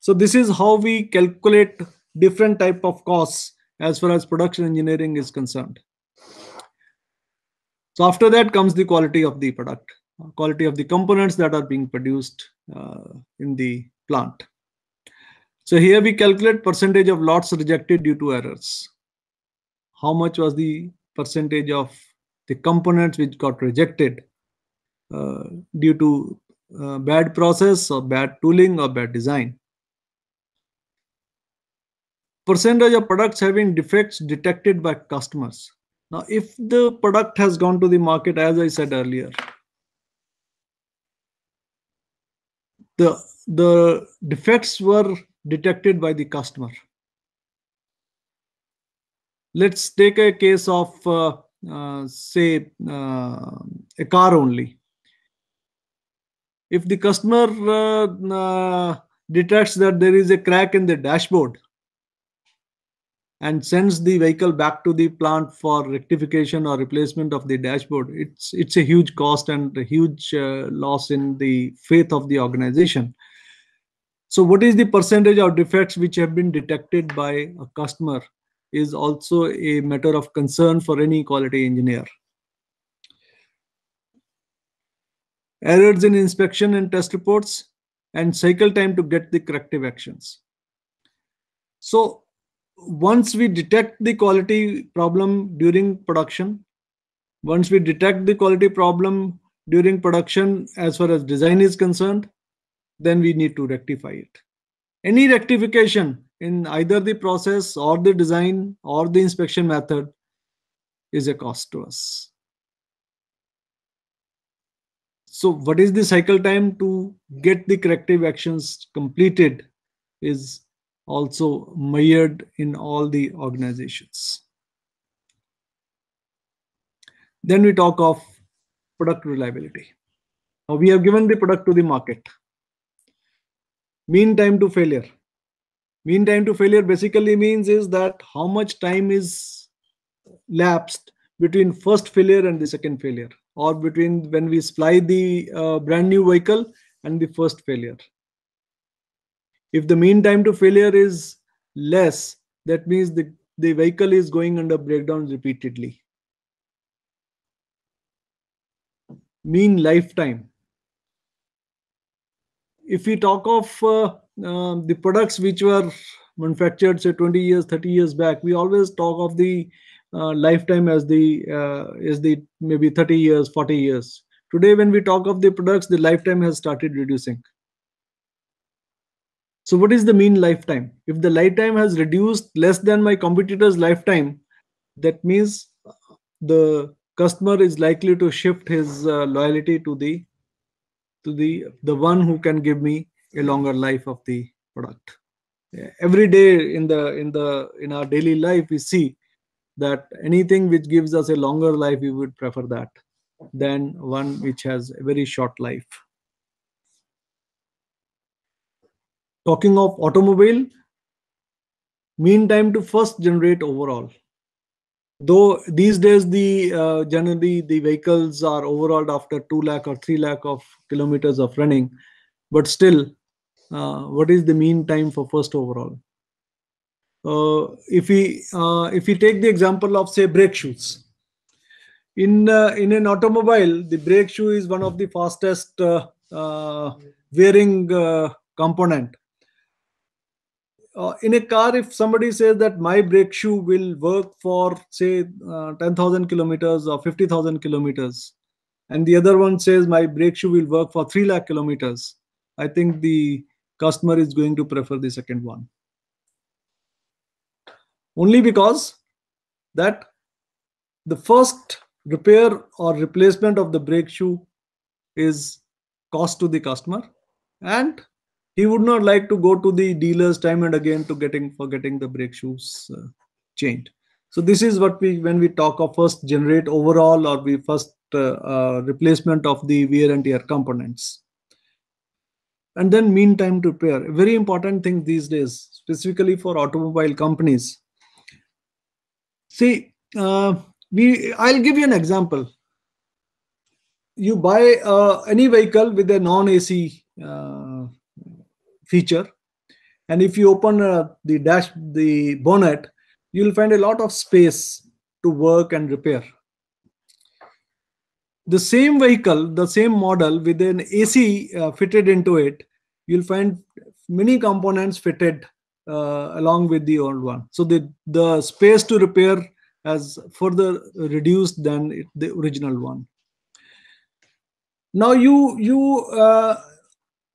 So this is how we calculate different type of costs as far as production engineering is concerned. So after that comes the quality of the product, quality of the components that are being produced uh, in the plant. So here we calculate percentage of lots rejected due to errors. How much was the percentage of the components which got rejected uh, due to uh, bad process or bad tooling or bad design percentage of products having defects detected by customers. Now, if the product has gone to the market, as I said earlier, the, the defects were detected by the customer. Let's take a case of, uh, uh, say, uh, a car only. If the customer uh, uh, detects that there is a crack in the dashboard, and sends the vehicle back to the plant for rectification or replacement of the dashboard it's it's a huge cost and a huge uh, loss in the faith of the organization so what is the percentage of defects which have been detected by a customer is also a matter of concern for any quality engineer errors in inspection and test reports and cycle time to get the corrective actions so once we detect the quality problem during production, once we detect the quality problem during production as far as design is concerned, then we need to rectify it. Any rectification in either the process or the design or the inspection method is a cost to us. So what is the cycle time to get the corrective actions completed is also mired in all the organizations. Then we talk of product reliability. Now we have given the product to the market. Mean time to failure. Mean time to failure basically means is that how much time is lapsed between first failure and the second failure or between when we supply the uh, brand new vehicle and the first failure if the mean time to failure is less, that means the, the vehicle is going under breakdown repeatedly. Mean lifetime. If we talk of uh, uh, the products which were manufactured say 20 years 30 years back we always talk of the uh, lifetime as the uh, is the maybe 30 years 40 years today when we talk of the products the lifetime has started reducing so what is the mean lifetime? If the lifetime has reduced less than my competitor's lifetime, that means uh, the customer is likely to shift his uh, loyalty to the to the the one who can give me a longer life of the product. Yeah. Every day in the in the in our daily life, we see that anything which gives us a longer life, we would prefer that than one which has a very short life. Talking of automobile, mean time to first generate overall. Though these days the uh, generally the vehicles are overhauled after two lakh or three lakh of kilometers of running, but still, uh, what is the mean time for first overall? Uh, if we uh, if we take the example of say brake shoes, in uh, in an automobile the brake shoe is one of the fastest uh, wearing component uh, in a car, if somebody says that my brake shoe will work for, say, uh, 10,000 kilometers or 50,000 kilometers, and the other one says my brake shoe will work for 3 lakh kilometers, I think the customer is going to prefer the second one. Only because that the first repair or replacement of the brake shoe is cost to the customer and he would not like to go to the dealers time and again to getting for getting the brake shoes uh, changed so this is what we when we talk of first generate overall or we first uh, uh, replacement of the wear and tear components and then mean time to repair a very important thing these days specifically for automobile companies see uh, we i'll give you an example you buy uh, any vehicle with a non ac uh, feature. And if you open uh, the dash, the bonnet, you'll find a lot of space to work and repair. The same vehicle, the same model with an AC uh, fitted into it, you'll find many components fitted uh, along with the old one. So the, the space to repair has further reduced than the original one. Now you, you uh,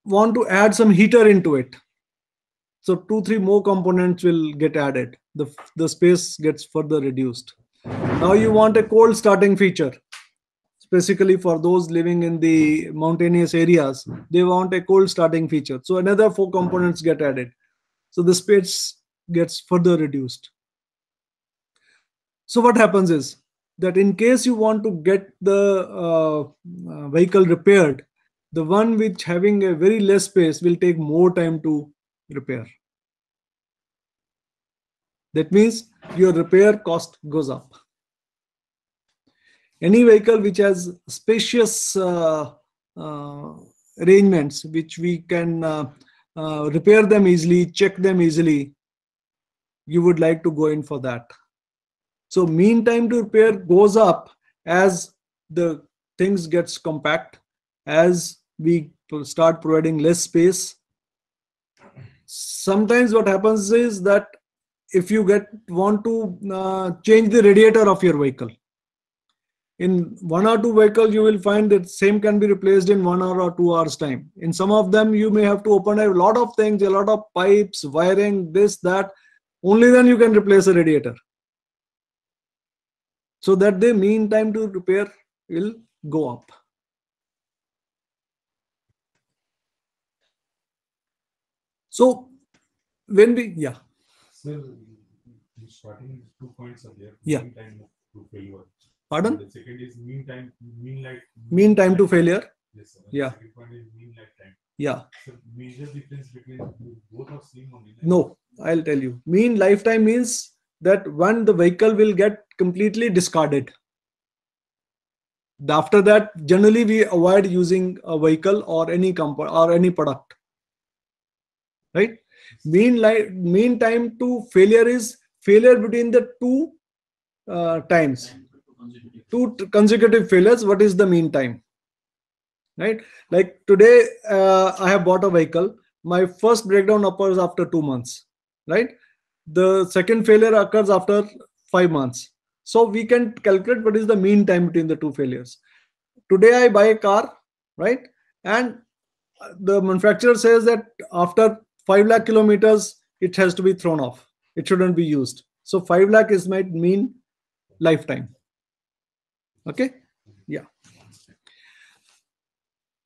want to add some heater into it. So two, three more components will get added. The, the space gets further reduced. Now you want a cold starting feature. Specifically for those living in the mountainous areas, they want a cold starting feature. So another four components get added. So the space gets further reduced. So what happens is that in case you want to get the uh, uh vehicle repaired the one which having a very less space will take more time to repair. That means your repair cost goes up. Any vehicle which has spacious uh, uh, arrangements, which we can uh, uh repair them easily, check them easily, you would like to go in for that. So mean time to repair goes up as the things gets compact as we start providing less space sometimes what happens is that if you get want to uh, change the radiator of your vehicle in one or two vehicles you will find that same can be replaced in one hour or two hours time in some of them you may have to open a lot of things a lot of pipes wiring this that only then you can replace a radiator so that the mean time to repair will go up So when we yeah. Sir, starting two points are there. Yeah. Mean time to failure. Pardon? And the second is mean time mean like mean time, time to failure. Yes, sir. Yeah. second point is mean lifetime. Yeah. So major difference between both of same only. No, I'll tell you. Mean lifetime means that one the vehicle will get completely discarded after that generally we avoid using a vehicle or any comp or any product right mean like mean time to failure is failure between the two uh, times two consecutive failures what is the mean time right like today uh, i have bought a vehicle my first breakdown occurs after 2 months right the second failure occurs after 5 months so we can calculate what is the mean time between the two failures today i buy a car right and the manufacturer says that after 5 lakh kilometers, it has to be thrown off. It shouldn't be used. So 5 lakh is might mean lifetime. Okay. Yeah.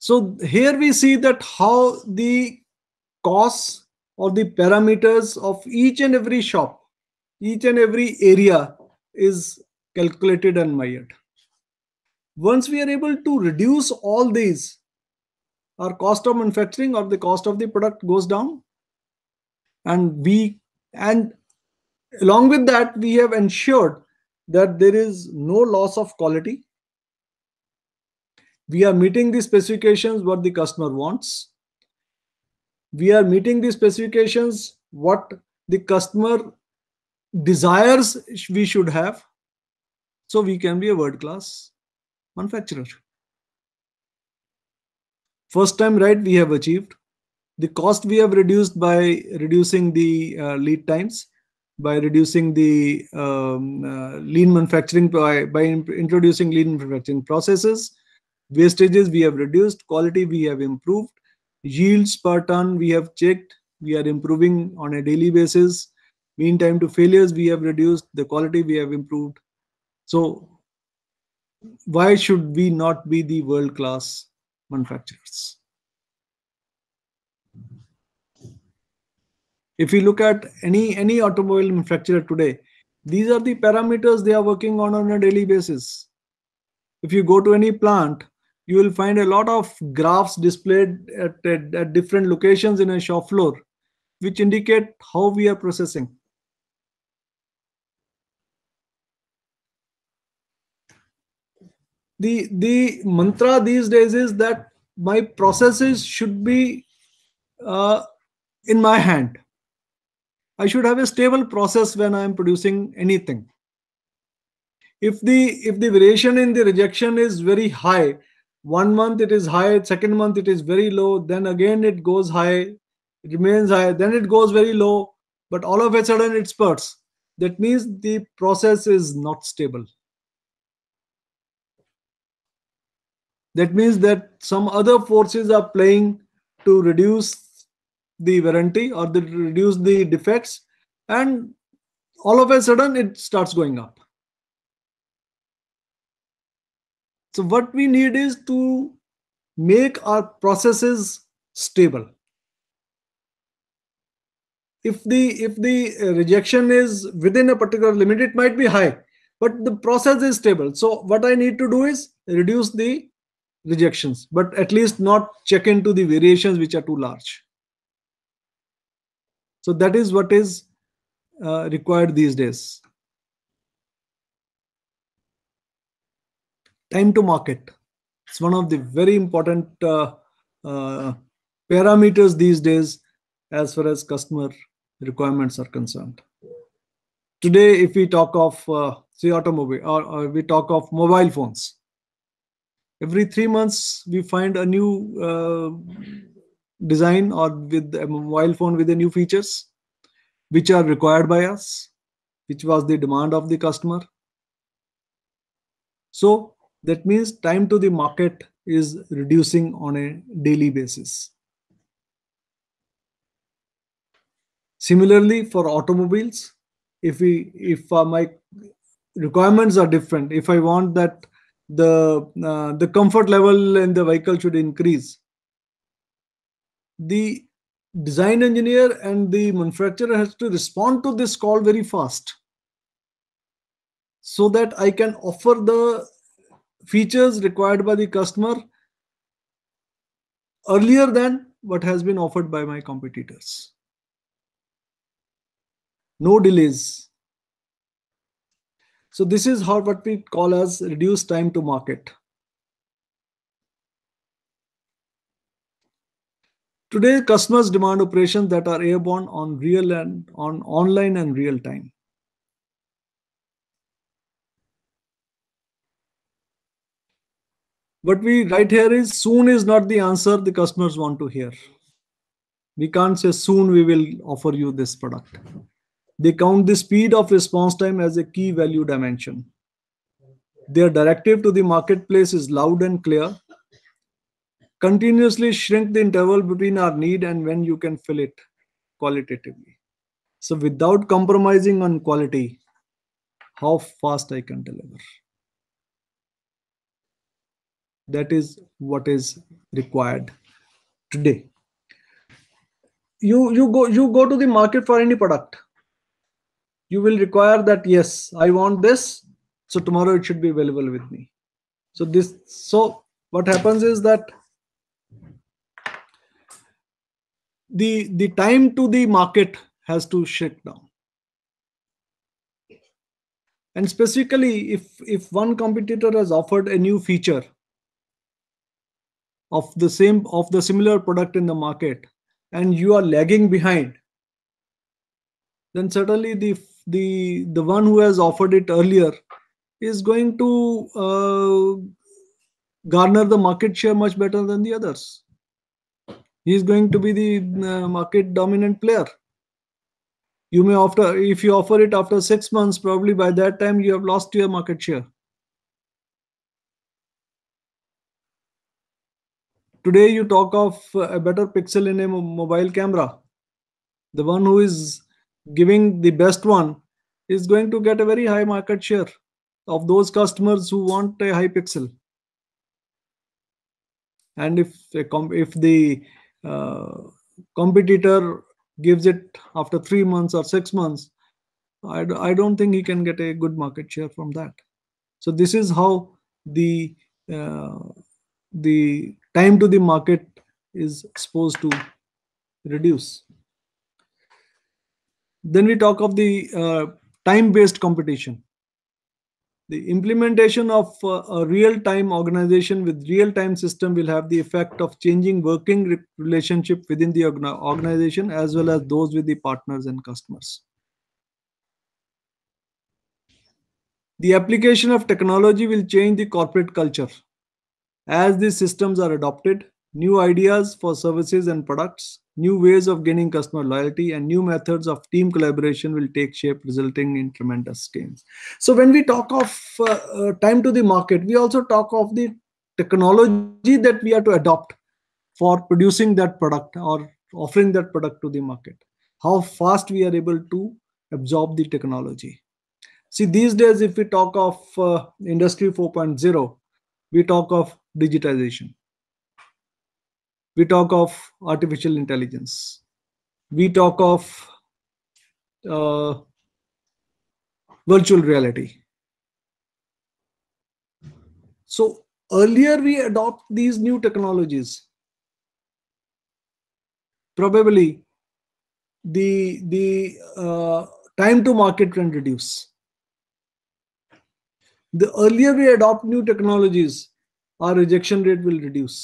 So here we see that how the costs or the parameters of each and every shop, each and every area is calculated and measured. Once we are able to reduce all these, our cost of manufacturing or the cost of the product goes down and we and along with that we have ensured that there is no loss of quality we are meeting the specifications what the customer wants we are meeting the specifications what the customer desires we should have so we can be a world class manufacturer first time right we have achieved the cost we have reduced by reducing the uh, lead times by reducing the um, uh, lean manufacturing by, by introducing lean manufacturing processes wastages we have reduced quality we have improved yields per ton we have checked we are improving on a daily basis mean time to failures we have reduced the quality we have improved so why should we not be the world class manufacturers if you look at any any automobile manufacturer today these are the parameters they are working on on a daily basis if you go to any plant you will find a lot of graphs displayed at, at, at different locations in a shop floor which indicate how we are processing the the mantra these days is that my processes should be uh, in my hand I should have a stable process when I am producing anything. If the if the variation in the rejection is very high, one month it is high, second month it is very low, then again it goes high, it remains high, then it goes very low, but all of a sudden it spurts. That means the process is not stable. That means that some other forces are playing to reduce the warranty or they reduce the defects and all of a sudden it starts going up so what we need is to make our processes stable if the if the rejection is within a particular limit it might be high but the process is stable so what i need to do is reduce the rejections but at least not check into the variations which are too large so that is what is uh, required these days. Time to market. It's one of the very important uh, uh, parameters these days as far as customer requirements are concerned. Today, if we talk of, uh, automobile, or, or we talk of mobile phones, every three months we find a new uh, design or with a mobile phone with the new features which are required by us which was the demand of the customer so that means time to the market is reducing on a daily basis similarly for automobiles if we if uh, my requirements are different if i want that the uh, the comfort level in the vehicle should increase the design engineer and the manufacturer has to respond to this call very fast so that I can offer the features required by the customer earlier than what has been offered by my competitors. No delays. So this is how what we call as reduced time to market. Today, customers demand operations that are airborne on real and on online and real time. What we write here is soon is not the answer the customers want to hear. We can't say soon we will offer you this product. They count the speed of response time as a key value dimension. Their directive to the marketplace is loud and clear continuously shrink the interval between our need and when you can fill it qualitatively. So without compromising on quality, how fast I can deliver. That is what is required today. You, you go you go to the market for any product. You will require that yes, I want this, so tomorrow it should be available with me. So this so what happens is that the the time to the market has to shrink down and specifically if if one competitor has offered a new feature of the same of the similar product in the market and you are lagging behind then certainly the the the one who has offered it earlier is going to uh, garner the market share much better than the others he is going to be the uh, market dominant player you may after if you offer it after 6 months probably by that time you have lost your market share today you talk of uh, a better pixel in a mobile camera the one who is giving the best one is going to get a very high market share of those customers who want a high pixel and if if the uh, competitor gives it after three months or six months, I, I don't think he can get a good market share from that. So this is how the uh, the time to the market is supposed to reduce. Then we talk of the uh, time-based competition the implementation of uh, a real-time organization with real-time system will have the effect of changing working re relationship within the organization as well as those with the partners and customers. The application of technology will change the corporate culture. As these systems are adopted, new ideas for services and products, New ways of gaining customer loyalty and new methods of team collaboration will take shape, resulting in tremendous gains. So when we talk of uh, uh, time to the market, we also talk of the technology that we have to adopt for producing that product or offering that product to the market. How fast we are able to absorb the technology. See, these days, if we talk of uh, Industry 4.0, we talk of digitization we talk of artificial intelligence we talk of uh, virtual reality so earlier we adopt these new technologies probably the the uh, time to market can reduce the earlier we adopt new technologies our rejection rate will reduce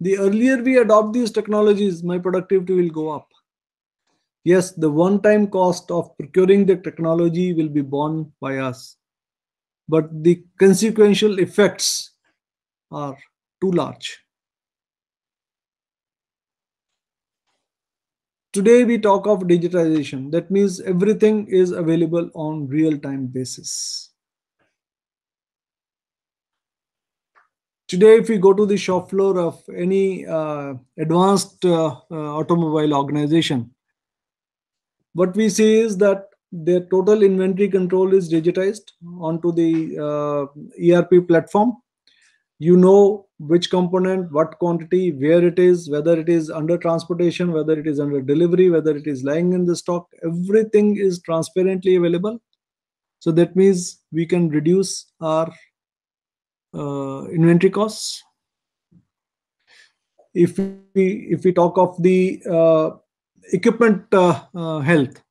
the earlier we adopt these technologies, my productivity will go up. Yes, the one-time cost of procuring the technology will be borne by us, but the consequential effects are too large. Today we talk of digitization. That means everything is available on real-time basis. Today, if we go to the shop floor of any uh, advanced uh, uh, automobile organization, what we see is that their total inventory control is digitized onto the uh, ERP platform. You know which component, what quantity, where it is, whether it is under transportation, whether it is under delivery, whether it is lying in the stock, everything is transparently available. So that means we can reduce our uh, inventory costs. If we if we talk of the uh, equipment uh, health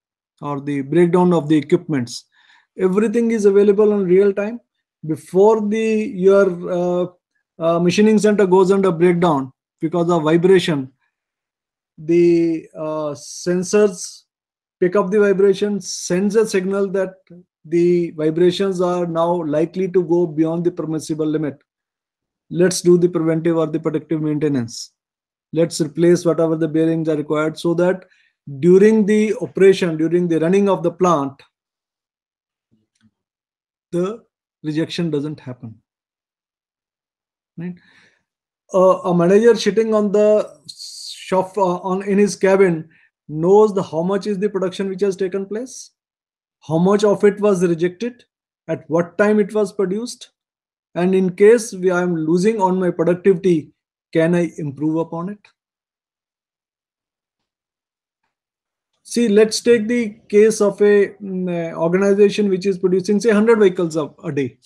or the breakdown of the equipments, everything is available on real time before the your uh, uh, machining center goes under breakdown because of vibration the uh, sensors pick up the vibration sends a signal that the vibrations are now likely to go beyond the permissible limit. Let's do the preventive or the protective maintenance. Let's replace whatever the bearings are required so that during the operation, during the running of the plant, the rejection doesn't happen. Right? Uh, a manager sitting on the shop uh, on in his cabin knows the how much is the production which has taken place how much of it was rejected, at what time it was produced, and in case I am losing on my productivity, can I improve upon it? See, let's take the case of a mm, organization which is producing say 100 vehicles a, a day.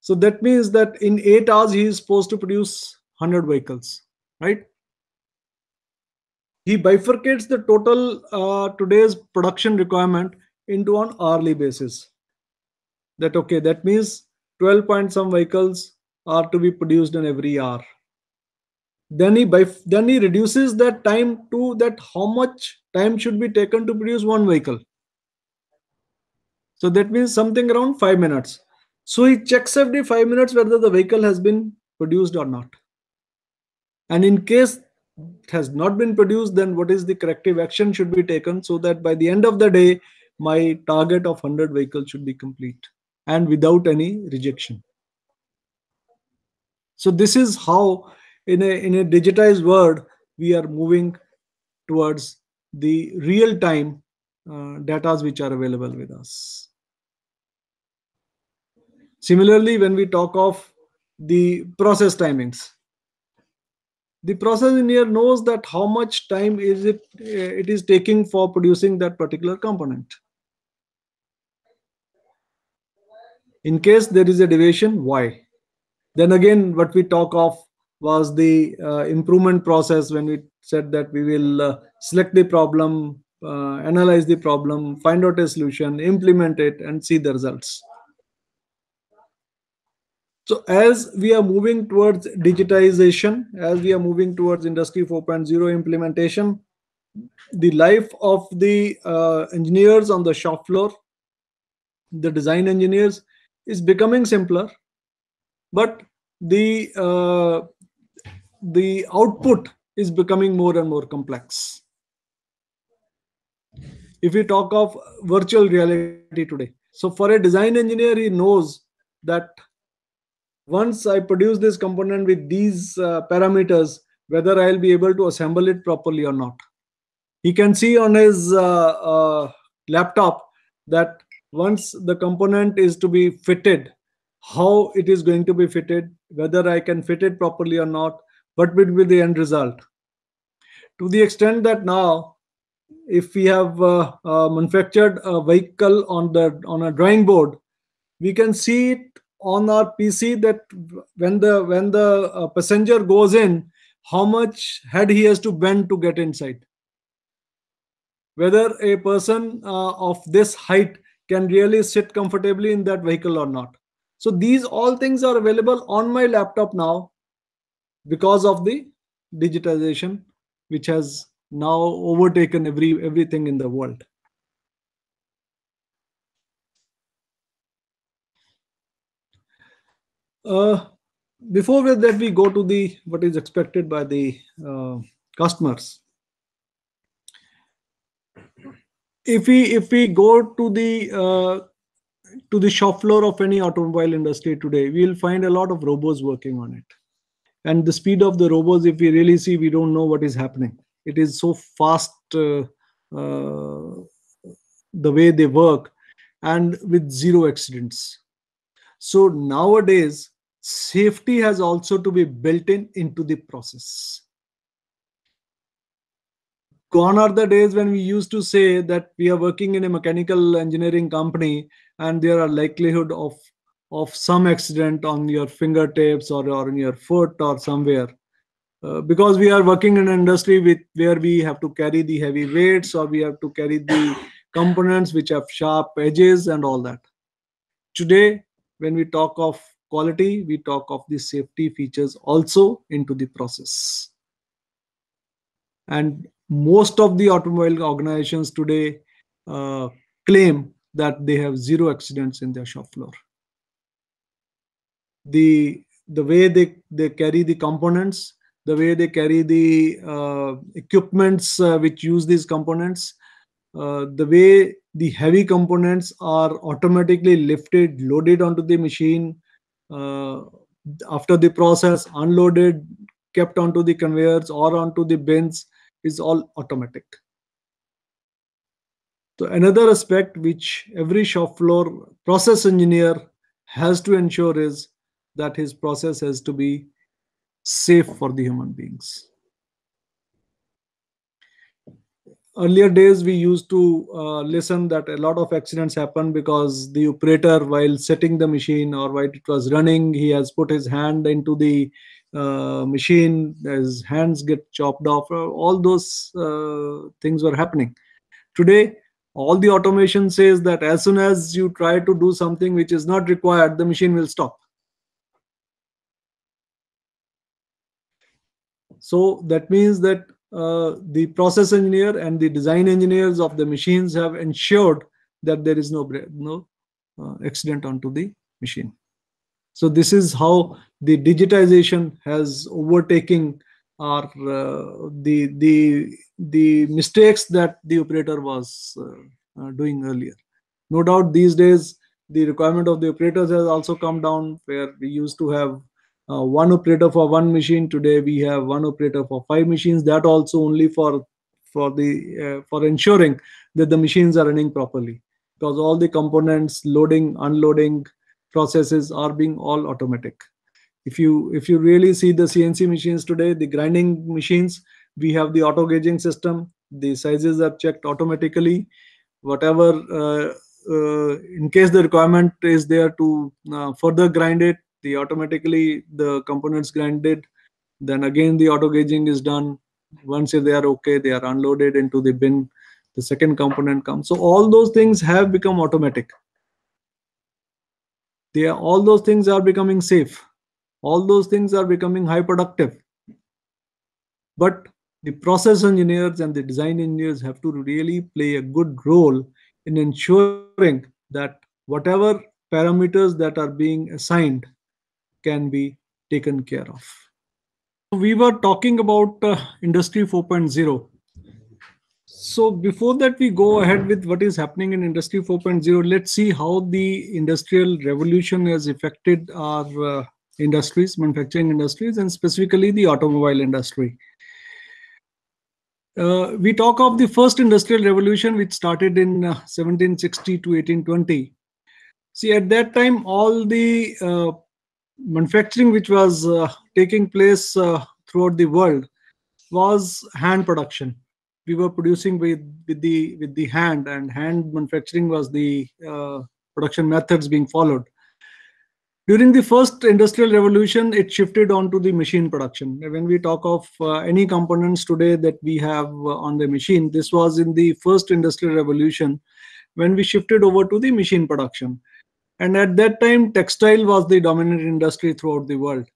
So that means that in eight hours he is supposed to produce 100 vehicles, right? He bifurcates the total uh, today's production requirement into an hourly basis that okay that means 12 point some vehicles are to be produced in every hour then he by then he reduces that time to that how much time should be taken to produce one vehicle so that means something around 5 minutes so he checks every 5 minutes whether the vehicle has been produced or not and in case it has not been produced then what is the corrective action should be taken so that by the end of the day my target of 100 vehicles should be complete and without any rejection. So this is how in a, in a digitized world, we are moving towards the real time uh, data which are available with us. Similarly, when we talk of the process timings, the process engineer knows that how much time is it eh, it is taking for producing that particular component in case there is a deviation why then again what we talk of was the uh, improvement process when we said that we will uh, select the problem uh, analyze the problem find out a solution implement it and see the results so as we are moving towards digitization, as we are moving towards Industry 4.0 implementation, the life of the uh, engineers on the shop floor, the design engineers, is becoming simpler, but the uh, the output is becoming more and more complex. If we talk of virtual reality today, so for a design engineer, he knows that once I produce this component with these uh, parameters, whether I'll be able to assemble it properly or not. He can see on his uh, uh, laptop that once the component is to be fitted, how it is going to be fitted, whether I can fit it properly or not, what will be the end result. To the extent that now, if we have uh, uh, manufactured a vehicle on the on a drawing board, we can see it on our pc that when the when the uh, passenger goes in how much head he has to bend to get inside whether a person uh, of this height can really sit comfortably in that vehicle or not so these all things are available on my laptop now because of the digitization which has now overtaken every everything in the world Uh, before that, we go to the what is expected by the uh, customers. If we if we go to the uh, to the shop floor of any automobile industry today, we'll find a lot of robots working on it. And the speed of the robots, if we really see, we don't know what is happening. It is so fast uh, uh, the way they work and with zero accidents. So nowadays, safety has also to be built in into the process gone are the days when we used to say that we are working in a mechanical engineering company and there are likelihood of of some accident on your fingertips or, or on your foot or somewhere uh, because we are working in an industry with where we have to carry the heavy weights or we have to carry the components which have sharp edges and all that today when we talk of quality, we talk of the safety features also into the process. And most of the automobile organizations today uh, claim that they have zero accidents in their shop floor. The, the way they, they carry the components, the way they carry the uh, equipments uh, which use these components, uh, the way the heavy components are automatically lifted, loaded onto the machine, uh, after the process unloaded kept onto the conveyors or onto the bins is all automatic so another aspect which every shop floor process engineer has to ensure is that his process has to be safe for the human beings earlier days we used to uh, listen that a lot of accidents happen because the operator while setting the machine or while it was running he has put his hand into the uh, machine his hands get chopped off uh, all those uh, things were happening today all the automation says that as soon as you try to do something which is not required the machine will stop so that means that uh, the process engineer and the design engineers of the machines have ensured that there is no no uh, accident onto the machine. So this is how the digitization has overtaking our uh, the the the mistakes that the operator was uh, uh, doing earlier. No doubt these days the requirement of the operators has also come down where we used to have uh, one operator for one machine today we have one operator for five machines that also only for for the uh, for ensuring that the machines are running properly because all the components loading unloading processes are being all automatic if you if you really see the cnc machines today the grinding machines we have the auto gauging system the sizes are checked automatically whatever uh, uh, in case the requirement is there to uh, further grind it the automatically the components grinded then again the auto gauging is done once if they are okay they are unloaded into the bin the second component comes so all those things have become automatic they are, all those things are becoming safe all those things are becoming high productive but the process engineers and the design engineers have to really play a good role in ensuring that whatever parameters that are being assigned can be taken care of. We were talking about uh, Industry 4.0. So before that we go ahead with what is happening in Industry 4.0, let's see how the industrial revolution has affected our uh, industries, manufacturing industries, and specifically the automobile industry. Uh, we talk of the first industrial revolution which started in uh, 1760 to 1820 see at that time all the uh, manufacturing which was uh, taking place uh, throughout the world was hand production we were producing with with the with the hand and hand manufacturing was the uh, production methods being followed during the first industrial revolution it shifted on to the machine production when we talk of uh, any components today that we have uh, on the machine this was in the first industrial revolution when we shifted over to the machine production and at that time, textile was the dominant industry throughout the world,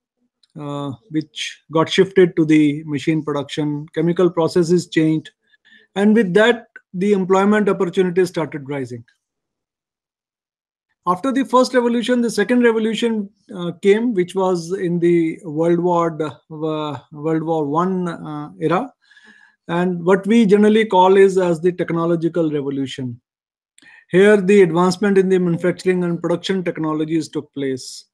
uh, which got shifted to the machine production. Chemical processes changed. And with that, the employment opportunities started rising. After the first revolution, the second revolution uh, came, which was in the World War uh, World War One uh, era, and what we generally call is as the technological revolution here, the advancement in the manufacturing and production technologies took place.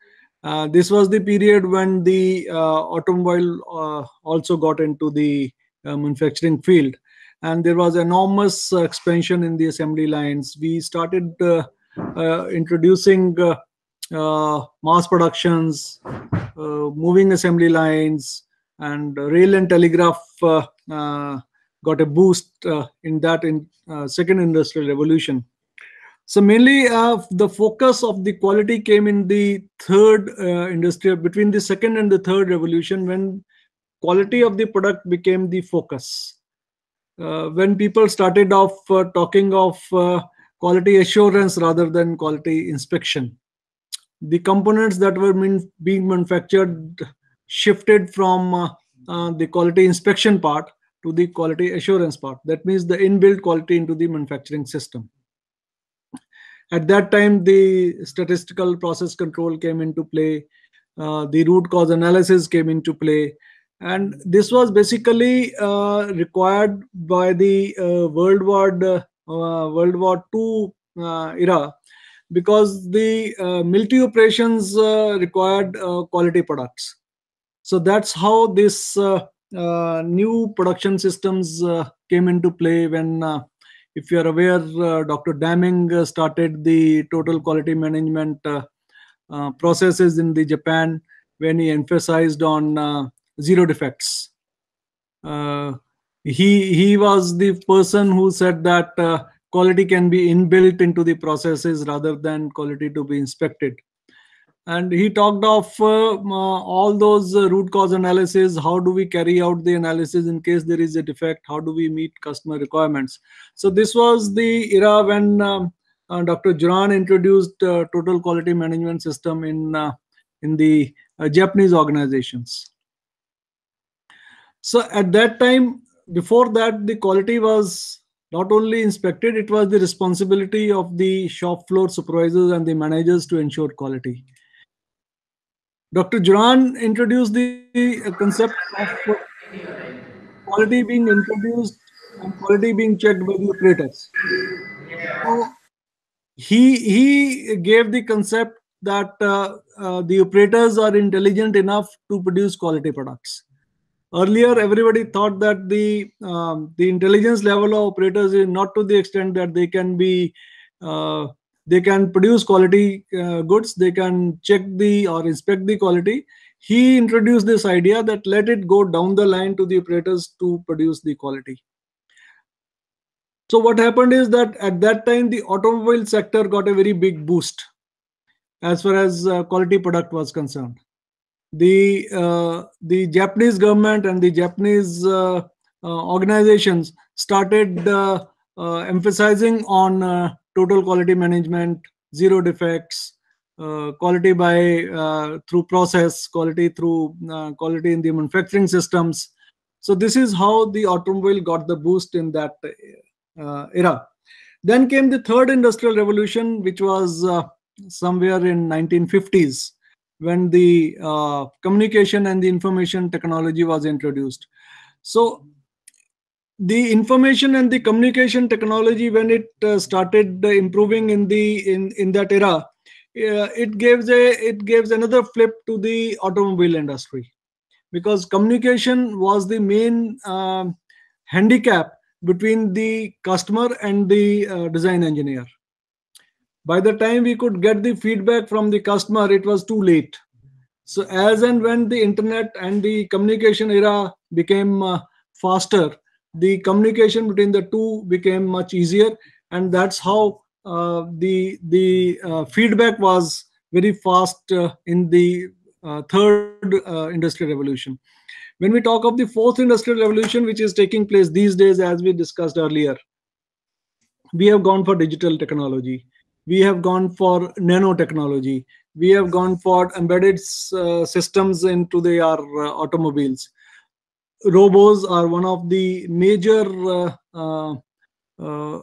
Uh, this was the period when the uh, automobile uh, also got into the uh, manufacturing field and there was enormous uh, expansion in the assembly lines we started uh, introducing mass productions moving assembly lines and rail and telegraph got a boost in that in second industrial revolution so mainly uh, the focus of the quality came in the third uh, between the second and the third revolution when quality of the product became the focus. Uh, when people started off uh, talking of uh, quality assurance rather than quality inspection. The components that were being manufactured shifted from uh, the quality inspection part to the quality assurance part. That means the inbuilt quality into the manufacturing system. At that time, the statistical process control came into play, uh, the root cause analysis came into play, and this was basically uh, required by the uh, World War uh, uh, World War II uh, era because the multi operations required quality products. So that's how this new production systems came into play when if you are aware, uh, Dr. Daming uh, started the total quality management uh, uh, processes in the Japan when he emphasized on uh, zero defects. he he was the person who said that quality can be inbuilt into the processes rather than quality to be inspected and he talked of uh, uh all those uh, root cause analysis how do we carry out the analysis in case there is a defect how do we meet customer requirements so this was the era when um, uh, Dr. Juran introduced uh, total quality management system in uh, in the uh, Japanese organizations. So at that time, before that, the quality was not only inspected; it was the responsibility of the shop floor supervisors and the managers to ensure quality. Dr. Juran introduced the uh, concept of quality being introduced and quality being checked by the operators. So he he gave the concept that uh, uh, the operators are intelligent enough to produce quality products. Earlier, everybody thought that the um, the intelligence level of operators is not to the extent that they can be uh, they can produce quality uh, goods they can check the or inspect the quality he introduced this idea that let it go down the line to the operators to produce the quality so what happened is that at that time the automobile sector got a very big boost as far as uh, quality product was concerned the uh, the japanese government and the japanese uh, uh, organizations started uh, emphasizing on total quality management, zero defects, uh, quality by uh, through process, quality through uh, quality in the manufacturing systems. So this is how the automobile got the boost in that uh, era. Then came the third industrial revolution, which was uh, somewhere in 1950s when the uh, communication and the information technology was introduced. So the information and the communication technology when it uh, started uh, improving in the in in that era uh, it gives a it gives another flip to the automobile industry because communication was the main uh, handicap between the customer and the uh, design engineer by the time we could get the feedback from the customer it was too late so as and when the internet and the communication era became uh, faster the communication between the two became much easier and that's how uh, the the uh, feedback was very fast uh, in the uh, third uh, industrial revolution when we talk of the fourth industrial revolution which is taking place these days as we discussed earlier we have gone for digital technology we have gone for nanotechnology we have gone for embedded uh, systems into the, our automobiles robos are one of the major, uh, uh, uh,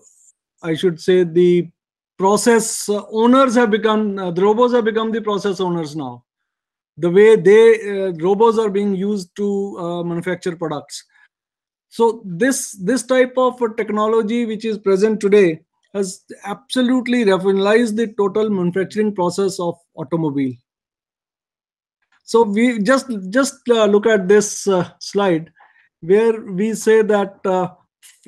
I should say, the process owners have become, the robos have become the process owners now. The way they, robos are being used to manufacture products. So this, this type of technology which is present today has absolutely revolutionized the total manufacturing process of automobile so we just just uh, look at this uh, slide where we say that uh,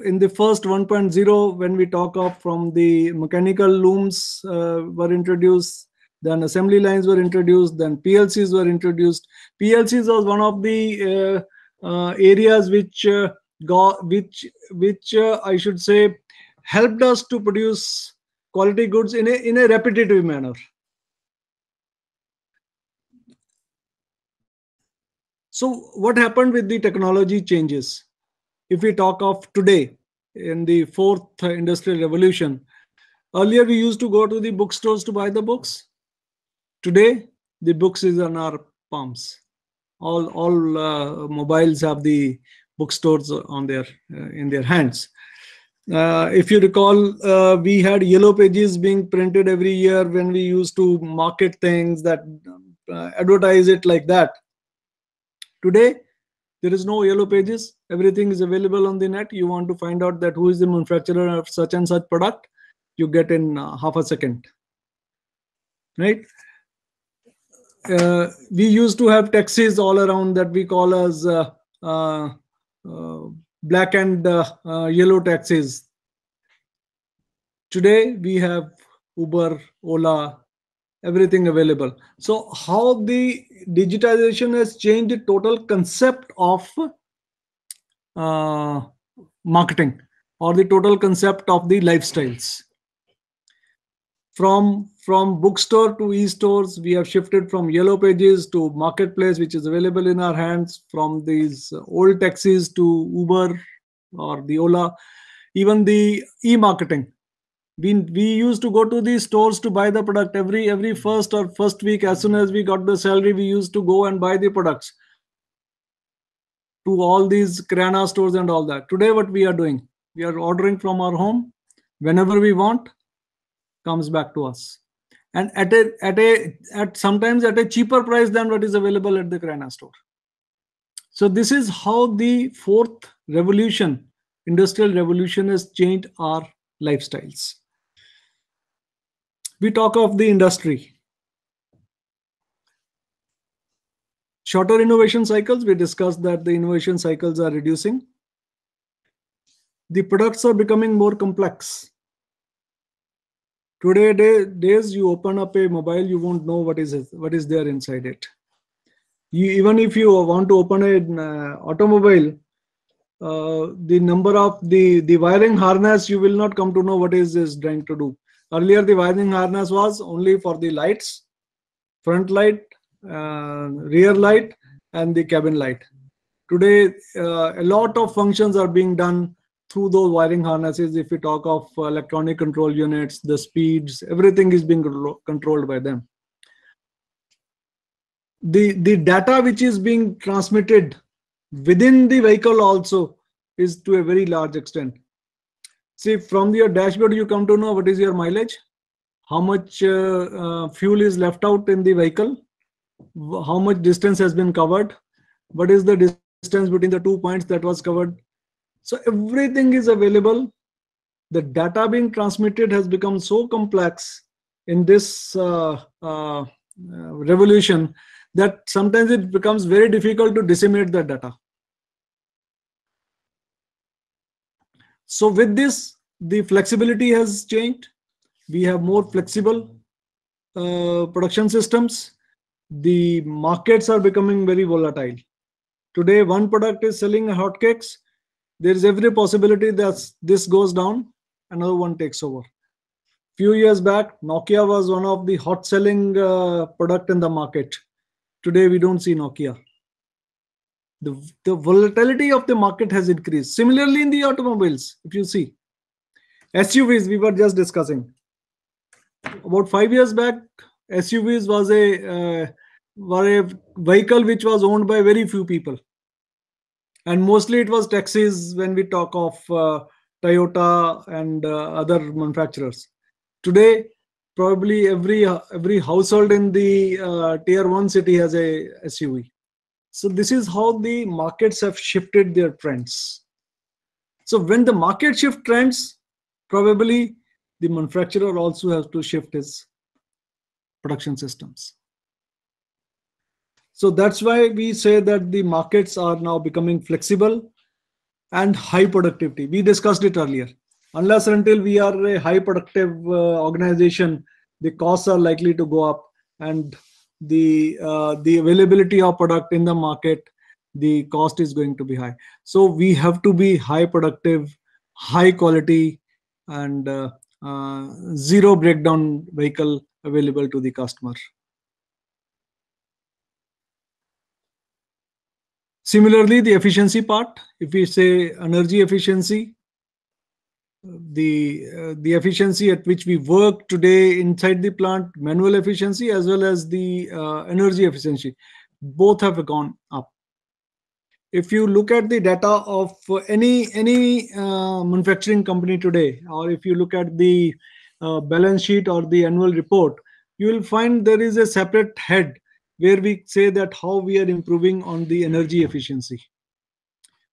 in the first 1.0 when we talk of from the mechanical looms uh, were introduced then assembly lines were introduced then plcs were introduced plcs was one of the uh, uh, areas which got which which i should say helped us to produce quality goods in a in a repetitive manner So what happened with the technology changes? If we talk of today in the fourth industrial revolution, earlier we used to go to the bookstores to buy the books. Today, the books is on our palms. All, all uh, mobiles have the bookstores on their, uh, in their hands. Uh, if you recall, uh, we had yellow pages being printed every year when we used to market things that uh, advertise it like that. Today, there is no yellow pages. Everything is available on the net. You want to find out that who is the manufacturer of such and such product, you get in uh, half a second. Right? Uh, we used to have taxis all around that we call as uh, uh, uh black and uh, yellow taxis. Today, we have Uber, Ola, everything available. So how the digitization has changed the total concept of uh, marketing or the total concept of the lifestyles. From, from bookstore to e-stores, we have shifted from yellow pages to marketplace, which is available in our hands, from these old taxis to Uber or the Ola, even the e-marketing we we used to go to the stores to buy the product every every first or first week as soon as we got the salary we used to go and buy the products to all these kirana stores and all that today what we are doing we are ordering from our home whenever we want comes back to us and at a at a at sometimes at a cheaper price than what is available at the kirana store so this is how the fourth revolution industrial revolution has changed our lifestyles we talk of the industry. Shorter innovation cycles, we discussed that the innovation cycles are reducing. The products are becoming more complex. Today, day, days you open up a mobile, you won't know what is what is there inside it. You, even if you want to open an uh, automobile, uh, the number of the the wiring harness you will not come to know what is this trying to do Earlier, the wiring harness was only for the lights, front light, uh, rear light, and the cabin light. Today, uh, a lot of functions are being done through those wiring harnesses. If we talk of electronic control units, the speeds, everything is being controlled by them. The, the data which is being transmitted within the vehicle also is to a very large extent. See, from your dashboard, you come to know what is your mileage, how much uh, uh, fuel is left out in the vehicle, how much distance has been covered, what is the distance between the two points that was covered. So everything is available. The data being transmitted has become so complex in this uh, uh, uh revolution that sometimes it becomes very difficult to disseminate the data. So with this, the flexibility has changed. We have more flexible uh, production systems. The markets are becoming very volatile. Today, one product is selling hotcakes. There is every possibility that this goes down, another one takes over. Few years back, Nokia was one of the hot selling uh, product in the market. Today, we don't see Nokia the, the volatility of the market has increased. Similarly, in the automobiles, if you see, SUVs, we were just discussing. About five years back, SUVs was a, uh, were a vehicle which was owned by very few people. And mostly it was taxis when we talk of uh, Toyota and uh, other manufacturers. Today, probably every every household in the uh, tier one city has a SUV so this is how the markets have shifted their trends. So when the market shift trends, probably the manufacturer also has to shift his production systems. So that's why we say that the markets are now becoming flexible and high productivity. We discussed it earlier. Unless until we are a high productive uh, organization, the costs are likely to go up and the uh, the availability of product in the market the cost is going to be high so we have to be high productive high quality and uh, uh, zero breakdown vehicle available to the customer similarly the efficiency part if we say energy efficiency the uh, the efficiency at which we work today inside the plant manual efficiency as well as the uh, energy efficiency both have gone up if you look at the data of any any uh, manufacturing company today or if you look at the uh, balance sheet or the annual report you will find there is a separate head where we say that how we are improving on the energy efficiency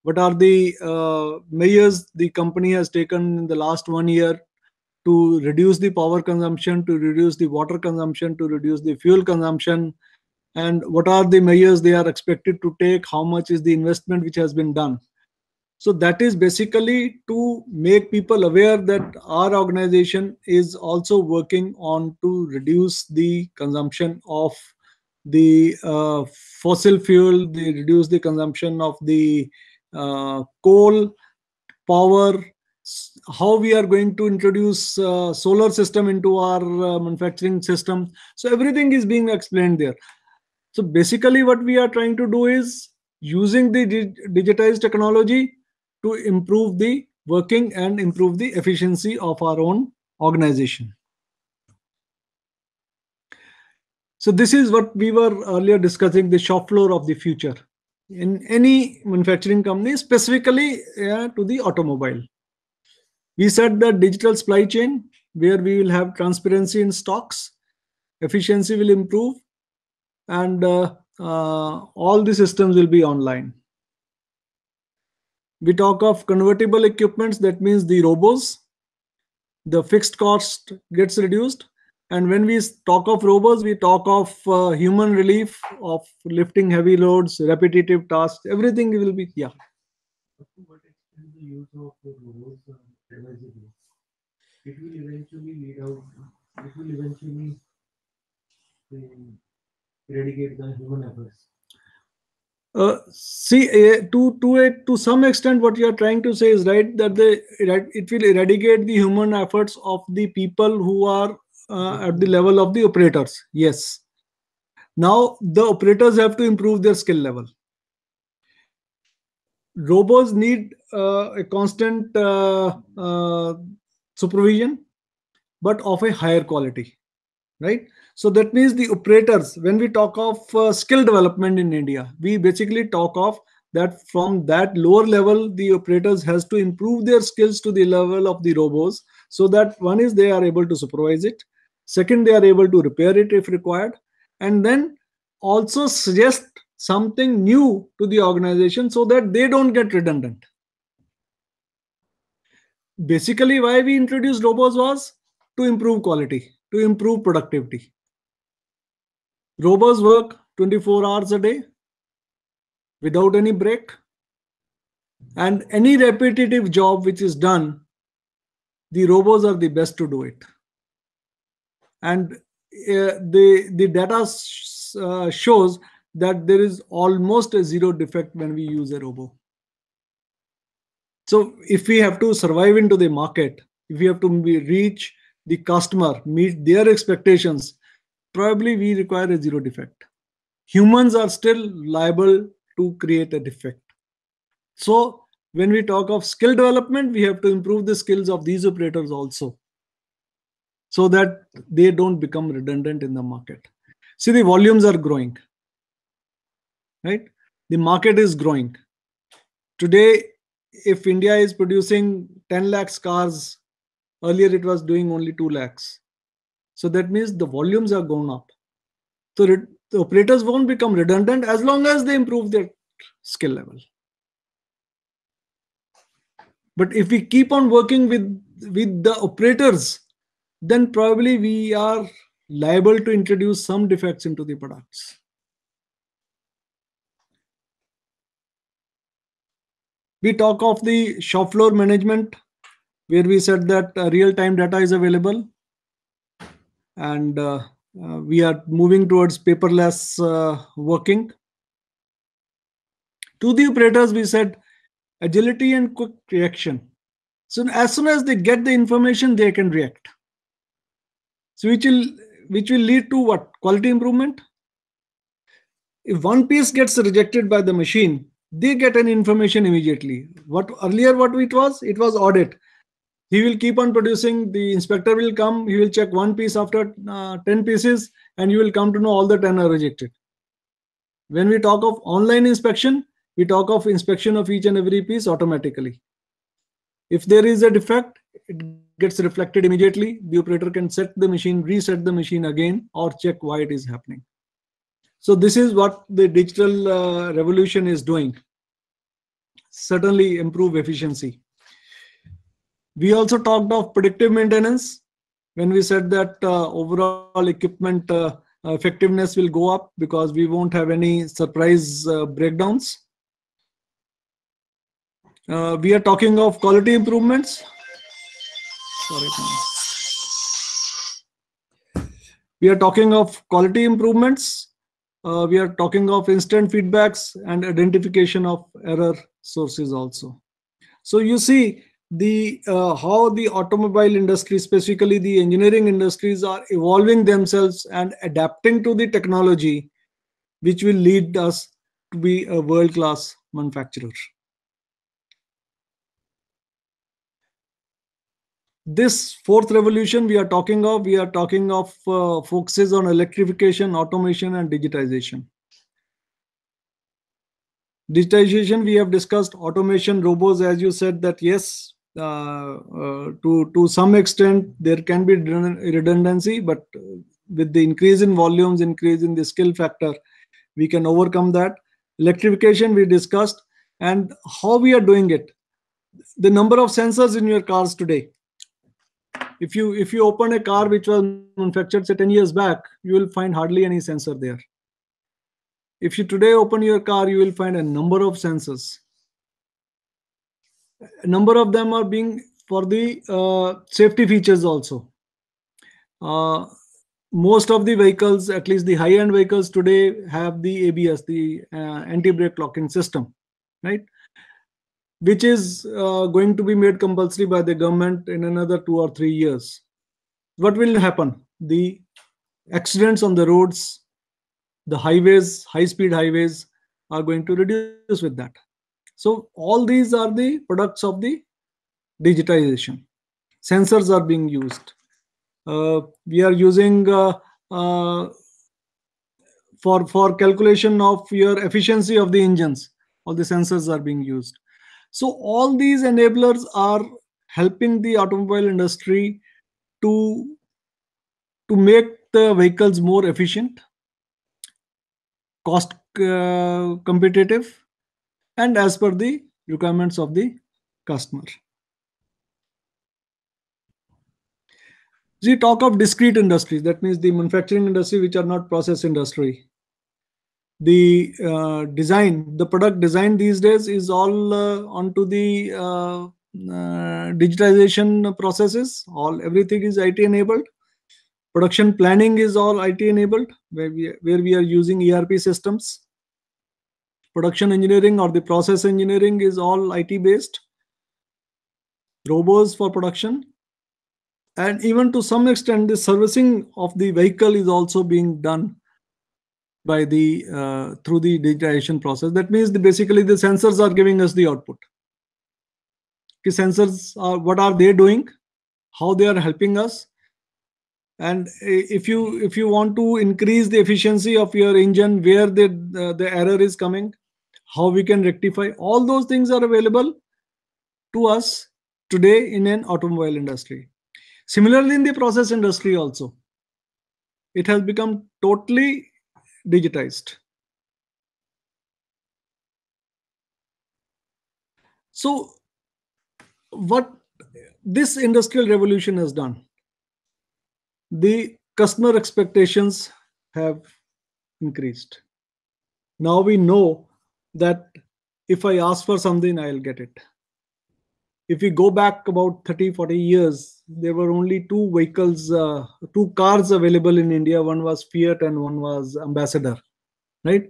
what are the uh, measures the company has taken in the last one year to reduce the power consumption to reduce the water consumption to reduce the fuel consumption and what are the measures they are expected to take how much is the investment which has been done so that is basically to make people aware that our organization is also working on to reduce the consumption of the uh, fossil fuel the reduce the consumption of the uh, coal, power, how we are going to introduce uh, solar system into our uh, manufacturing system so everything is being explained there so basically what we are trying to do is using the dig digitized technology to improve the working and improve the efficiency of our own organization so this is what we were earlier discussing the shop floor of the future in any manufacturing company, specifically yeah, to the automobile. We said the digital supply chain, where we will have transparency in stocks, efficiency will improve, and uh, uh, all the systems will be online. We talk of convertible equipments, that means the robots, the fixed cost gets reduced, and when we talk of robots, we talk of uh, human relief, of lifting heavy loads, repetitive tasks, everything will be, yeah. the uh, use of the robots It will eventually lead out, it will eventually eradicate the human efforts. see, to to a, to some extent, what you are trying to say is right that the it will eradicate the human efforts of the people who are uh, at the level of the operators. Yes. Now the operators have to improve their skill level. Robots need uh, a constant uh, uh supervision, but of a higher quality, right? So that means the operators, when we talk of uh, skill development in India, we basically talk of that from that lower level the operators has to improve their skills to the level of the robots so that one is they are able to supervise it Second, they are able to repair it if required. And then also suggest something new to the organization so that they don't get redundant. Basically, why we introduced robots was to improve quality, to improve productivity. Robots work 24 hours a day without any break. And any repetitive job which is done, the robots are the best to do it and uh, the the data uh, shows that there is almost a zero defect when we use a robo. So if we have to survive into the market, if we have to reach the customer, meet their expectations, probably we require a zero defect. Humans are still liable to create a defect. So when we talk of skill development, we have to improve the skills of these operators also so that they don't become redundant in the market. See, the volumes are growing, right? The market is growing. Today, if India is producing 10 lakhs cars, earlier it was doing only 2 lakhs. So that means the volumes are going up. So the operators won't become redundant as long as they improve their skill level. But if we keep on working with, with the operators then probably we are liable to introduce some defects into the products. We talk of the shop floor management, where we said that uh, real-time data is available. And uh, uh, we are moving towards paperless uh, working. To the operators, we said agility and quick reaction. So as soon as they get the information, they can react. So which will which will lead to what quality improvement. If one piece gets rejected by the machine, they get an information immediately. What earlier what it was? It was audit. He will keep on producing. The inspector will come. He will check one piece after uh, ten pieces, and you will come to know all the ten are rejected. When we talk of online inspection, we talk of inspection of each and every piece automatically if there is a defect it gets reflected immediately. The operator can set the machine, reset the machine again, or check why it is happening. So this is what the digital uh, revolution is doing. Certainly improve efficiency. We also talked of predictive maintenance when we said that uh, overall equipment uh, effectiveness will go up because we won't have any surprise uh, breakdowns. Uh, we are talking of quality improvements we are talking of quality improvements. Uh, we are talking of instant feedbacks and identification of error sources also. So you see the uh, how the automobile industry, specifically the engineering industries are evolving themselves and adapting to the technology which will lead us to be a world-class manufacturer. this fourth revolution we are talking of, we are talking of uh, focuses on electrification, automation, and digitization. Digitization, we have discussed automation, robots, as you said that yes, uh, uh, to, to some extent, there can be redundancy, but with the increase in volumes, increase in the skill factor, we can overcome that. Electrification, we discussed, and how we are doing it. The number of sensors in your cars today, if you if you open a car which was manufactured say 10 years back you will find hardly any sensor there if you today open your car you will find a number of sensors a number of them are being for the uh, safety features also uh, most of the vehicles at least the high end vehicles today have the abs the uh, anti brake locking system right which is uh, going to be made compulsory by the government in another two or three years. What will happen? The accidents on the roads, the highways, high speed highways are going to reduce with that. So, all these are the products of the digitization. Sensors are being used. Uh, we are using uh, uh for, for calculation of your efficiency of the engines. All the sensors are being used so all these enablers are helping the automobile industry to, to make the vehicles more efficient, cost uh, competitive, and as per the requirements of the customer. We talk of discrete industries, that means the manufacturing industry which are not process industry the uh, design the product design these days is all uh, onto the uh, uh digitization processes all everything is it enabled production planning is all it enabled where we where we are using erp systems production engineering or the process engineering is all it based robots for production and even to some extent the servicing of the vehicle is also being done by the uh, through the digitization process. That means the, basically the sensors are giving us the output. The sensors are what are they doing, how they are helping us, and if you if you want to increase the efficiency of your engine, where the the error is coming, how we can rectify all those things are available to us today in an automobile industry. Similarly, in the process industry also, it has become totally digitized. So what this industrial revolution has done, the customer expectations have increased. Now we know that if I ask for something, I'll get it if we go back about 30 40 years there were only two vehicles uh, two cars available in india one was fiat and one was ambassador right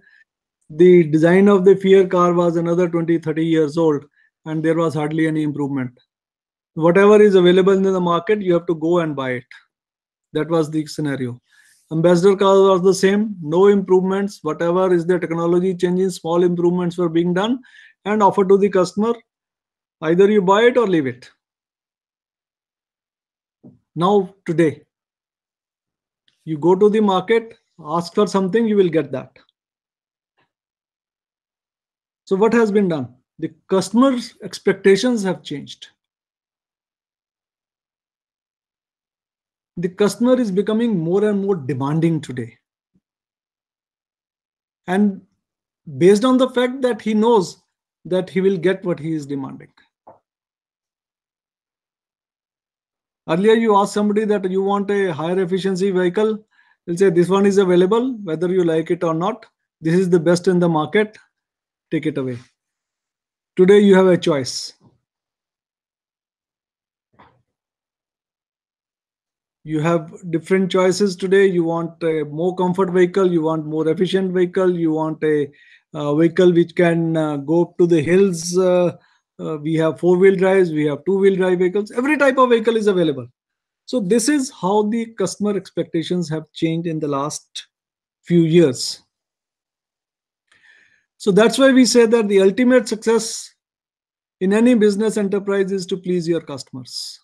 the design of the fiat car was another 20 30 years old and there was hardly any improvement whatever is available in the market you have to go and buy it that was the scenario ambassador cars was the same no improvements whatever is the technology changing small improvements were being done and offered to the customer Either you buy it or leave it. Now, today, you go to the market, ask for something, you will get that. So, what has been done? The customer's expectations have changed. The customer is becoming more and more demanding today. And based on the fact that he knows that he will get what he is demanding. Earlier, you asked somebody that you want a higher efficiency vehicle. They'll say this one is available, whether you like it or not. This is the best in the market. Take it away. Today, you have a choice. you have different choices today you want a more comfort vehicle you want more efficient vehicle you want a uh, vehicle which can uh, go up to the hills uh, uh, we have four-wheel drives, we have two-wheel drive vehicles. Every type of vehicle is available. So this is how the customer expectations have changed in the last few years. So that's why we say that the ultimate success in any business enterprise is to please your customers.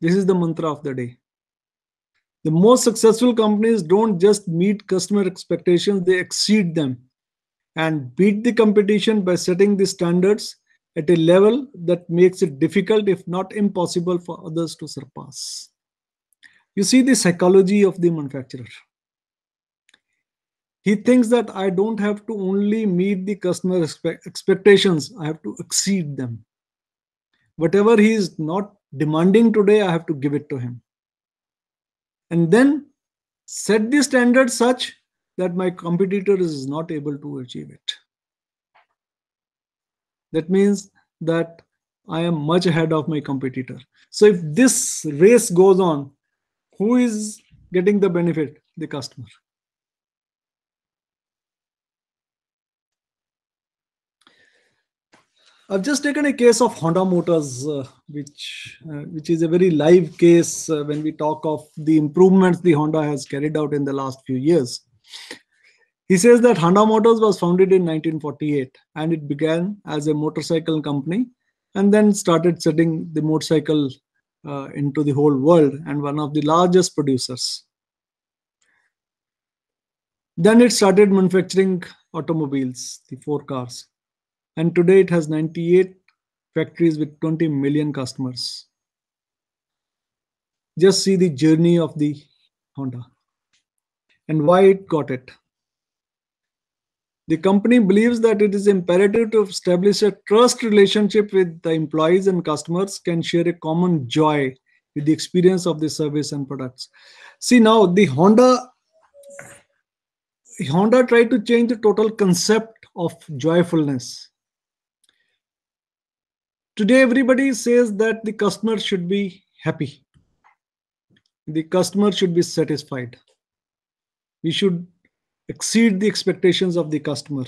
This is the mantra of the day. The most successful companies don't just meet customer expectations, they exceed them and beat the competition by setting the standards at a level that makes it difficult, if not impossible, for others to surpass. You see the psychology of the manufacturer. He thinks that I don't have to only meet the customer expectations, I have to exceed them. Whatever he is not demanding today, I have to give it to him. And then set the standard such that my competitor is not able to achieve it. That means that I am much ahead of my competitor. So if this race goes on, who is getting the benefit? The customer. I've just taken a case of Honda Motors, uh, which uh, which is a very live case uh, when we talk of the improvements the Honda has carried out in the last few years. He says that Honda Motors was founded in 1948 and it began as a motorcycle company and then started setting the motorcycle uh, into the whole world and one of the largest producers. Then it started manufacturing automobiles, the four cars. And today it has 98 factories with 20 million customers. Just see the journey of the Honda and why it got it. The company believes that it is imperative to establish a trust relationship with the employees and customers can share a common joy with the experience of the service and products. See now the Honda Honda tried to change the total concept of joyfulness. Today everybody says that the customer should be happy. The customer should be satisfied. We should exceed the expectations of the customer.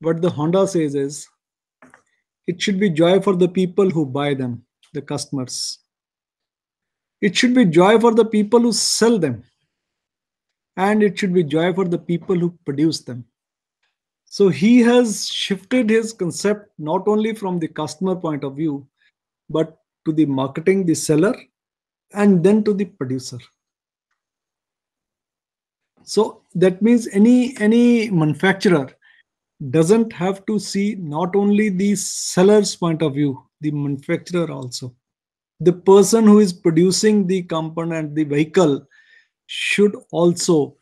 What the Honda says is, it should be joy for the people who buy them, the customers. It should be joy for the people who sell them. And it should be joy for the people who produce them. So he has shifted his concept not only from the customer point of view, but to the marketing, the seller, and then to the producer. So that means any any manufacturer doesn't have to see not only the seller's point of view, the manufacturer also. The person who is producing the component, the vehicle, should also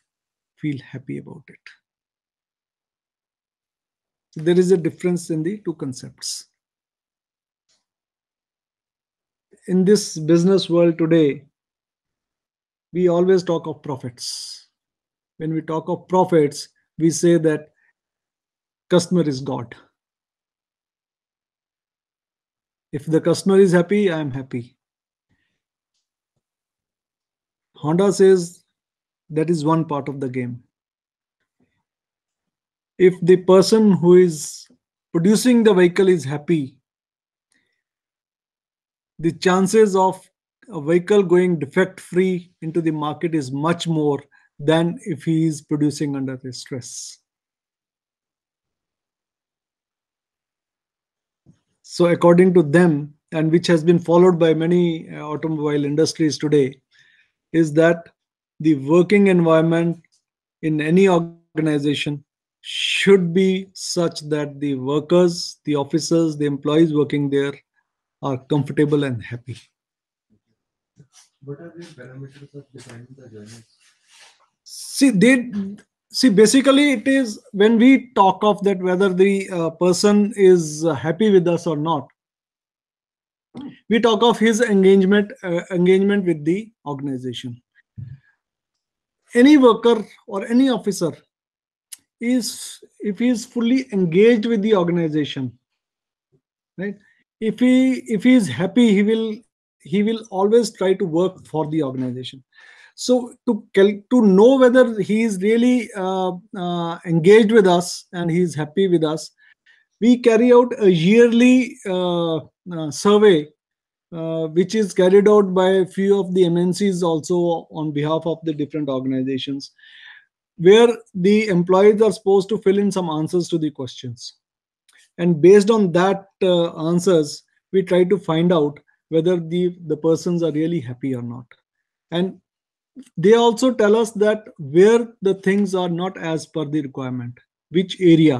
feel happy about it. So there is a difference in the two concepts. In this business world today, we always talk of profits when we talk of prophets, we say that customer is God. If the customer is happy, I am happy. Honda says that is one part of the game. If the person who is producing the vehicle is happy, the chances of a vehicle going defect free into the market is much more than if he is producing under the stress. So according to them, and which has been followed by many uh, automobile industries today, is that the working environment in any organization should be such that the workers, the officers, the employees working there are comfortable and happy. What are the parameters of designing the journeys? see they see basically it is when we talk of that whether the uh, person is uh, happy with us or not we talk of his engagement uh, engagement with the organization any worker or any officer is if he is fully engaged with the organization right if he if he is happy he will he will always try to work for the organization so to to know whether he is really uh, uh, engaged with us and he is happy with us, we carry out a yearly uh, uh survey, uh, which is carried out by a few of the MNCs also on behalf of the different organizations, where the employees are supposed to fill in some answers to the questions, and based on that uh, answers, we try to find out whether the the persons are really happy or not and they also tell us that where the things are not as per the requirement which area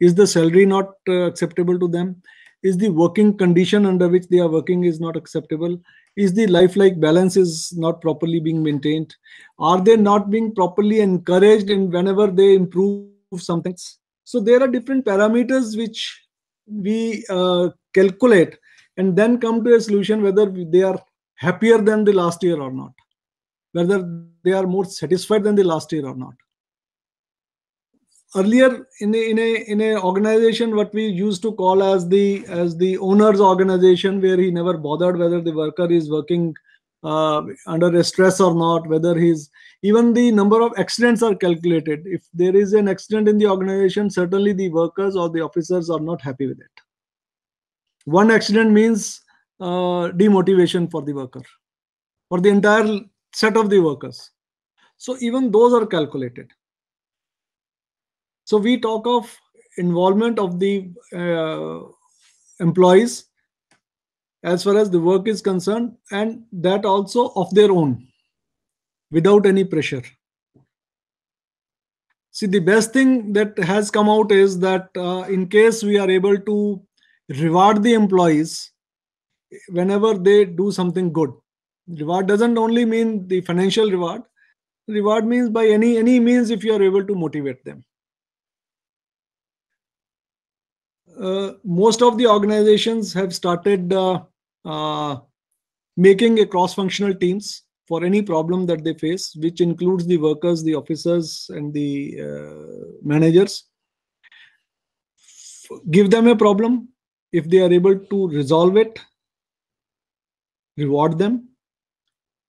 is the salary not uh, acceptable to them is the working condition under which they are working is not acceptable is the lifelike balance is not properly being maintained are they not being properly encouraged and whenever they improve something so there are different parameters which we uh, calculate and then come to a solution whether they are happier than the last year or not whether they are more satisfied than the last year or not earlier in a, in a in a organization what we used to call as the as the owner's organization where he never bothered whether the worker is working uh, under stress or not whether he's even the number of accidents are calculated if there is an accident in the organization certainly the workers or the officers are not happy with it one accident means uh, demotivation for the worker for the entire set of the workers. So even those are calculated. So we talk of involvement of the uh, employees as far as the work is concerned and that also of their own without any pressure. See, the best thing that has come out is that uh, in case we are able to reward the employees whenever they do something good reward doesn't only mean the financial reward reward means by any any means if you are able to motivate them uh, most of the organizations have started uh, uh, making a cross-functional teams for any problem that they face which includes the workers the officers and the uh, managers F give them a problem if they are able to resolve it reward them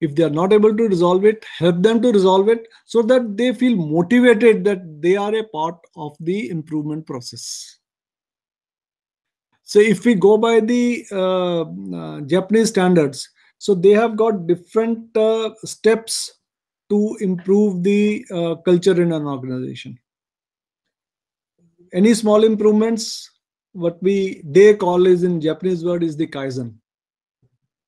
if they are not able to resolve it help them to resolve it so that they feel motivated that they are a part of the improvement process so if we go by the uh, uh, japanese standards so they have got different uh, steps to improve the uh, culture in an organization any small improvements what we they call is in japanese word is the kaizen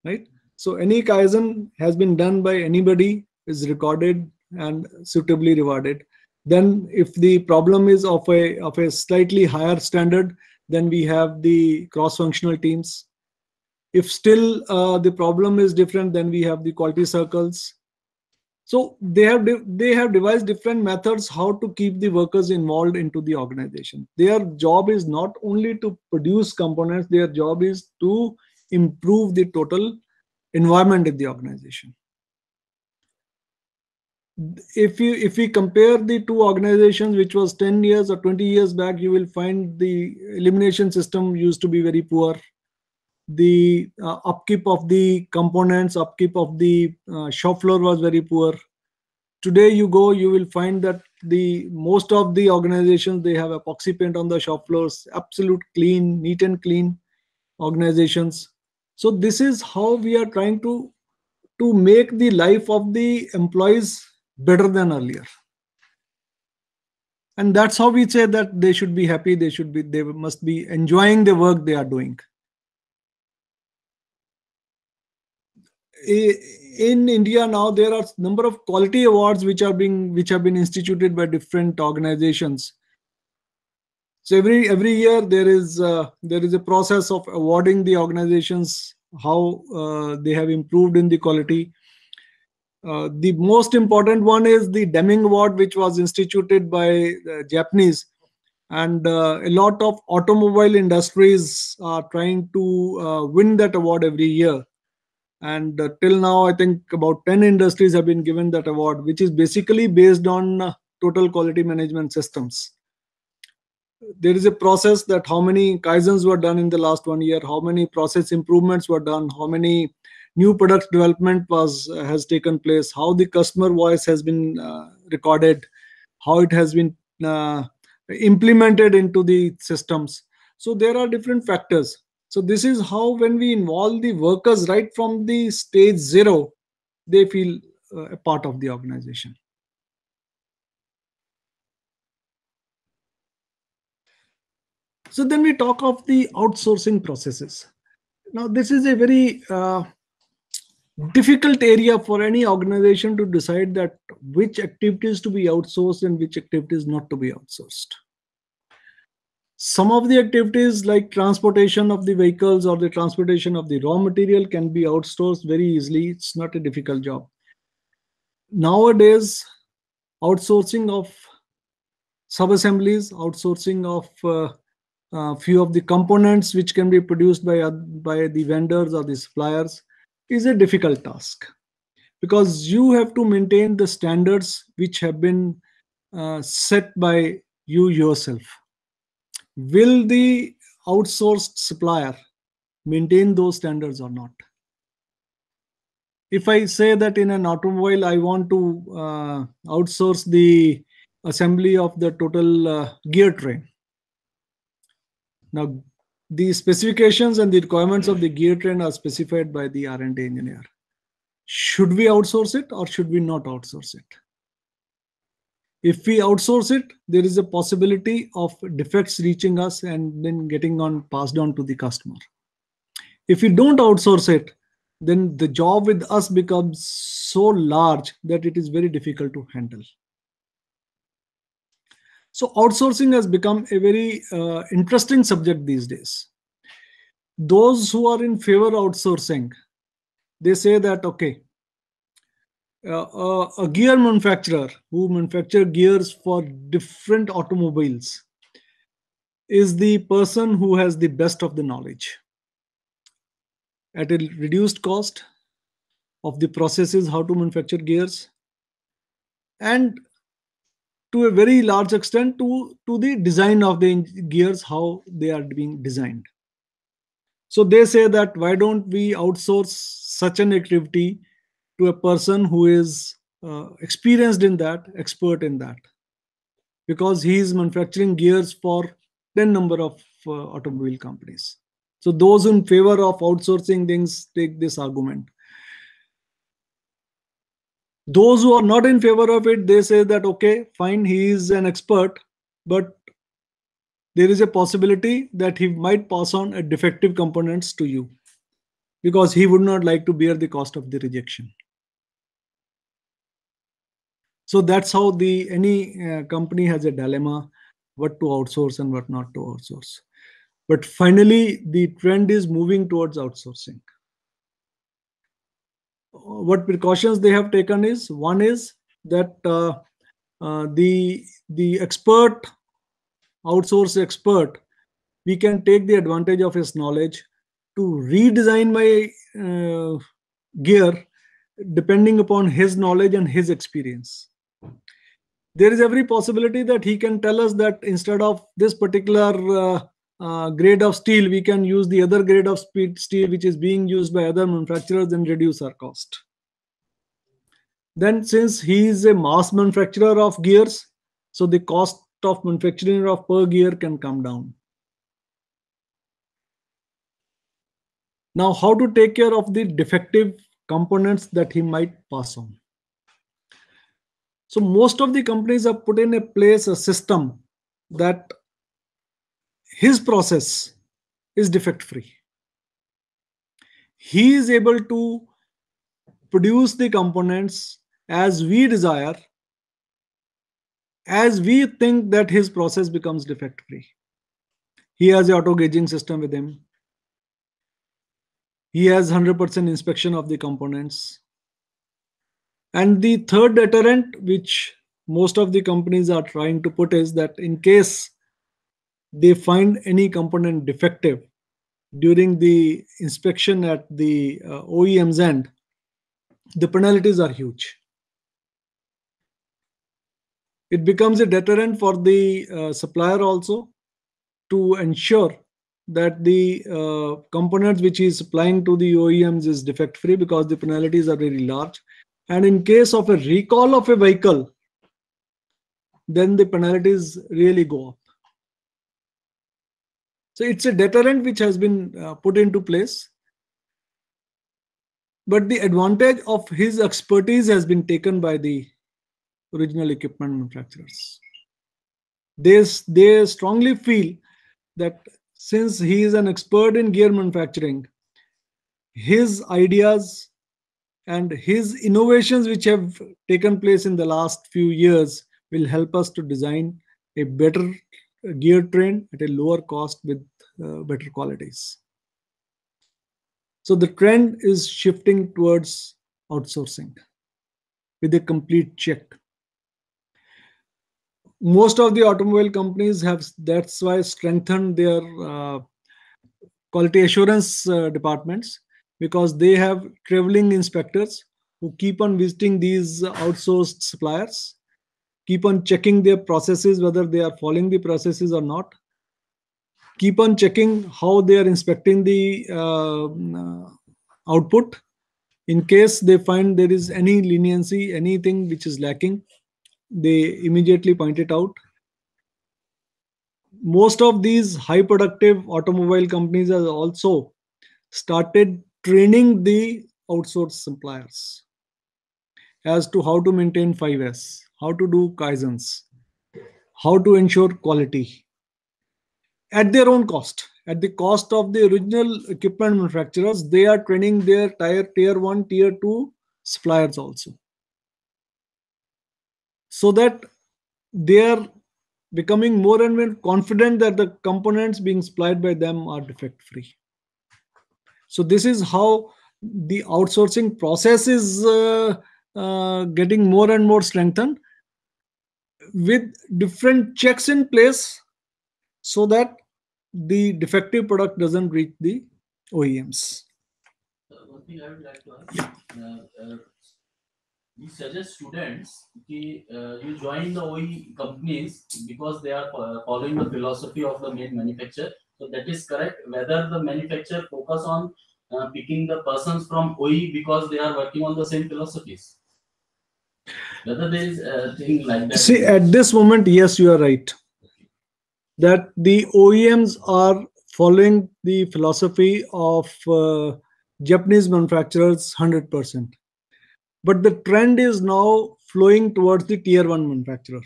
right so any kaizen has been done by anybody is recorded and suitably rewarded. Then if the problem is of a, of a slightly higher standard, then we have the cross-functional teams. If still uh, the problem is different, then we have the quality circles. So they have they have devised different methods how to keep the workers involved into the organization. Their job is not only to produce components; their job is to improve the total environment of the organization if you if we compare the two organizations which was 10 years or 20 years back you will find the elimination system used to be very poor the uh, upkeep of the components upkeep of the uh, shop floor was very poor today you go you will find that the most of the organizations they have epoxy paint on the shop floors absolute clean neat and clean organizations so this is how we are trying to to make the life of the employees better than earlier and that's how we say that they should be happy they should be they must be enjoying the work they are doing eh, in india now there are number of quality awards which are being which have been instituted by different organizations so every every year there is uh, there is a process of awarding the organizations how uh, they have improved in the quality uh, the most important one is the Deming Award, which was instituted by the Japanese, and uh, a lot of automobile industries are trying to uh, win that award every year. And uh, till now, I think about ten industries have been given that award, which is basically based on total quality management systems there is a process that how many kaizens were done in the last one year how many process improvements were done how many new product development was uh, has taken place how the customer voice has been uh, recorded how it has been uh, implemented into the systems so there are different factors so this is how when we involve the workers right from the stage zero they feel uh, a part of the organization So then we talk of the outsourcing processes. Now, this is a very uh, difficult area for any organization to decide that which activities to be outsourced and which activities not to be outsourced. Some of the activities like transportation of the vehicles or the transportation of the raw material can be outsourced very easily. It's not a difficult job. Nowadays, outsourcing of sub-assemblies, outsourcing of uh, uh, few of the components which can be produced by uh, by the vendors or the suppliers is a difficult task because you have to maintain the standards which have been uh, set by you yourself will the outsourced supplier maintain those standards or not if i say that in an automobile i want to uh, outsource the assembly of the total uh, gear train now, the specifications and the requirements of the gear train are specified by the R&D engineer. Should we outsource it or should we not outsource it? If we outsource it, there is a possibility of defects reaching us and then getting on passed on to the customer. If we don't outsource it, then the job with us becomes so large that it is very difficult to handle. So outsourcing has become a very uh, interesting subject these days. Those who are in favor outsourcing, they say that, okay, uh, uh, a gear manufacturer who manufactures gears for different automobiles is the person who has the best of the knowledge at a reduced cost of the processes how to manufacture gears and to a very large extent to, to the design of the gears, how they are being designed. So they say that why don't we outsource such an activity to a person who is uh, experienced in that, expert in that, because he is manufacturing gears for 10 number of uh, automobile companies. So those in favor of outsourcing things take this argument those who are not in favor of it, they say that, okay, fine, he is an expert, but there is a possibility that he might pass on a defective components to you because he would not like to bear the cost of the rejection. So that's how the any uh, company has a dilemma what to outsource and what not to outsource. But finally, the trend is moving towards outsourcing what precautions they have taken is one is that uh, uh, the the expert outsource expert we can take the advantage of his knowledge to redesign my uh, gear depending upon his knowledge and his experience there is every possibility that he can tell us that instead of this particular uh, grade of steel, we can use the other grade of steel which is being used by other manufacturers and reduce our cost. Then since he is a mass manufacturer of gears, so the cost of manufacturing of per gear can come down. Now how to take care of the defective components that he might pass on. So most of the companies have put in a place a system that his process is defect free. He is able to produce the components as we desire, as we think that his process becomes defect free. He has the auto gauging system with him. He has 100% inspection of the components. And the third deterrent, which most of the companies are trying to put, is that in case they find any component defective during the inspection at the uh, OEM's end, the penalties are huge. It becomes a deterrent for the uh, supplier also to ensure that the uh, components which he is supplying to the OEMs is defect free because the penalties are very large. And in case of a recall of a vehicle, then the penalties really go up. So it's a deterrent which has been uh, put into place. But the advantage of his expertise has been taken by the original equipment manufacturers. They, they strongly feel that since he is an expert in gear manufacturing, his ideas and his innovations which have taken place in the last few years will help us to design a better gear train at a lower cost with uh, better qualities. So the trend is shifting towards outsourcing with a complete check. Most of the automobile companies have that's why strengthened their uh, quality assurance uh, departments because they have traveling inspectors who keep on visiting these outsourced suppliers keep on checking their processes whether they are following the processes or not keep on checking how they are inspecting the uh, output in case they find there is any leniency anything which is lacking they immediately point it out most of these high productive automobile companies have also started training the outsourced suppliers as to how to maintain 5s how to do kaizens, how to ensure quality at their own cost, at the cost of the original equipment manufacturers. They are training their tier, tier one, tier two suppliers also. So that they are becoming more and more confident that the components being supplied by them are defect free. So this is how the outsourcing process is uh, uh, getting more and more strengthened with different checks in place so that the defective product doesn't reach the OEMs. Uh, one thing I would like to ask, yeah. uh, uh, we suggest students ki, uh, you join the OE companies because they are uh, following the philosophy of the main manufacturer. So that is correct. Whether the manufacturer focus on uh, picking the persons from OE because they are working on the same philosophies. Whether there is a thing like that. See, at this moment, yes, you are right. That the OEMs are following the philosophy of uh, Japanese manufacturers 100%. But the trend is now flowing towards the tier one manufacturer.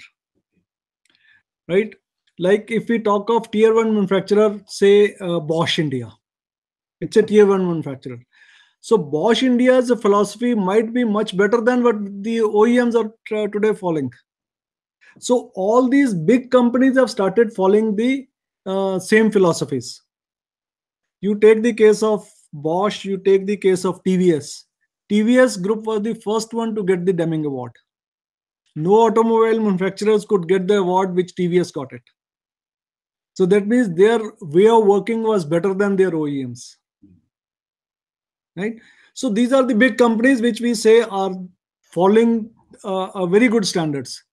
Right? Like if we talk of tier one manufacturer, say uh, Bosch India, it's a tier one manufacturer so Bosch India's philosophy might be much better than what the OEMs are today following. So all these big companies have started following the uh, same philosophies. You take the case of Bosch, you take the case of TVS. TVS Group was the first one to get the Deming Award. No automobile manufacturers could get the award which TVS got it. So that means their way of working was better than their OEMs right? So these are the big companies which we say are following uh, very good standards.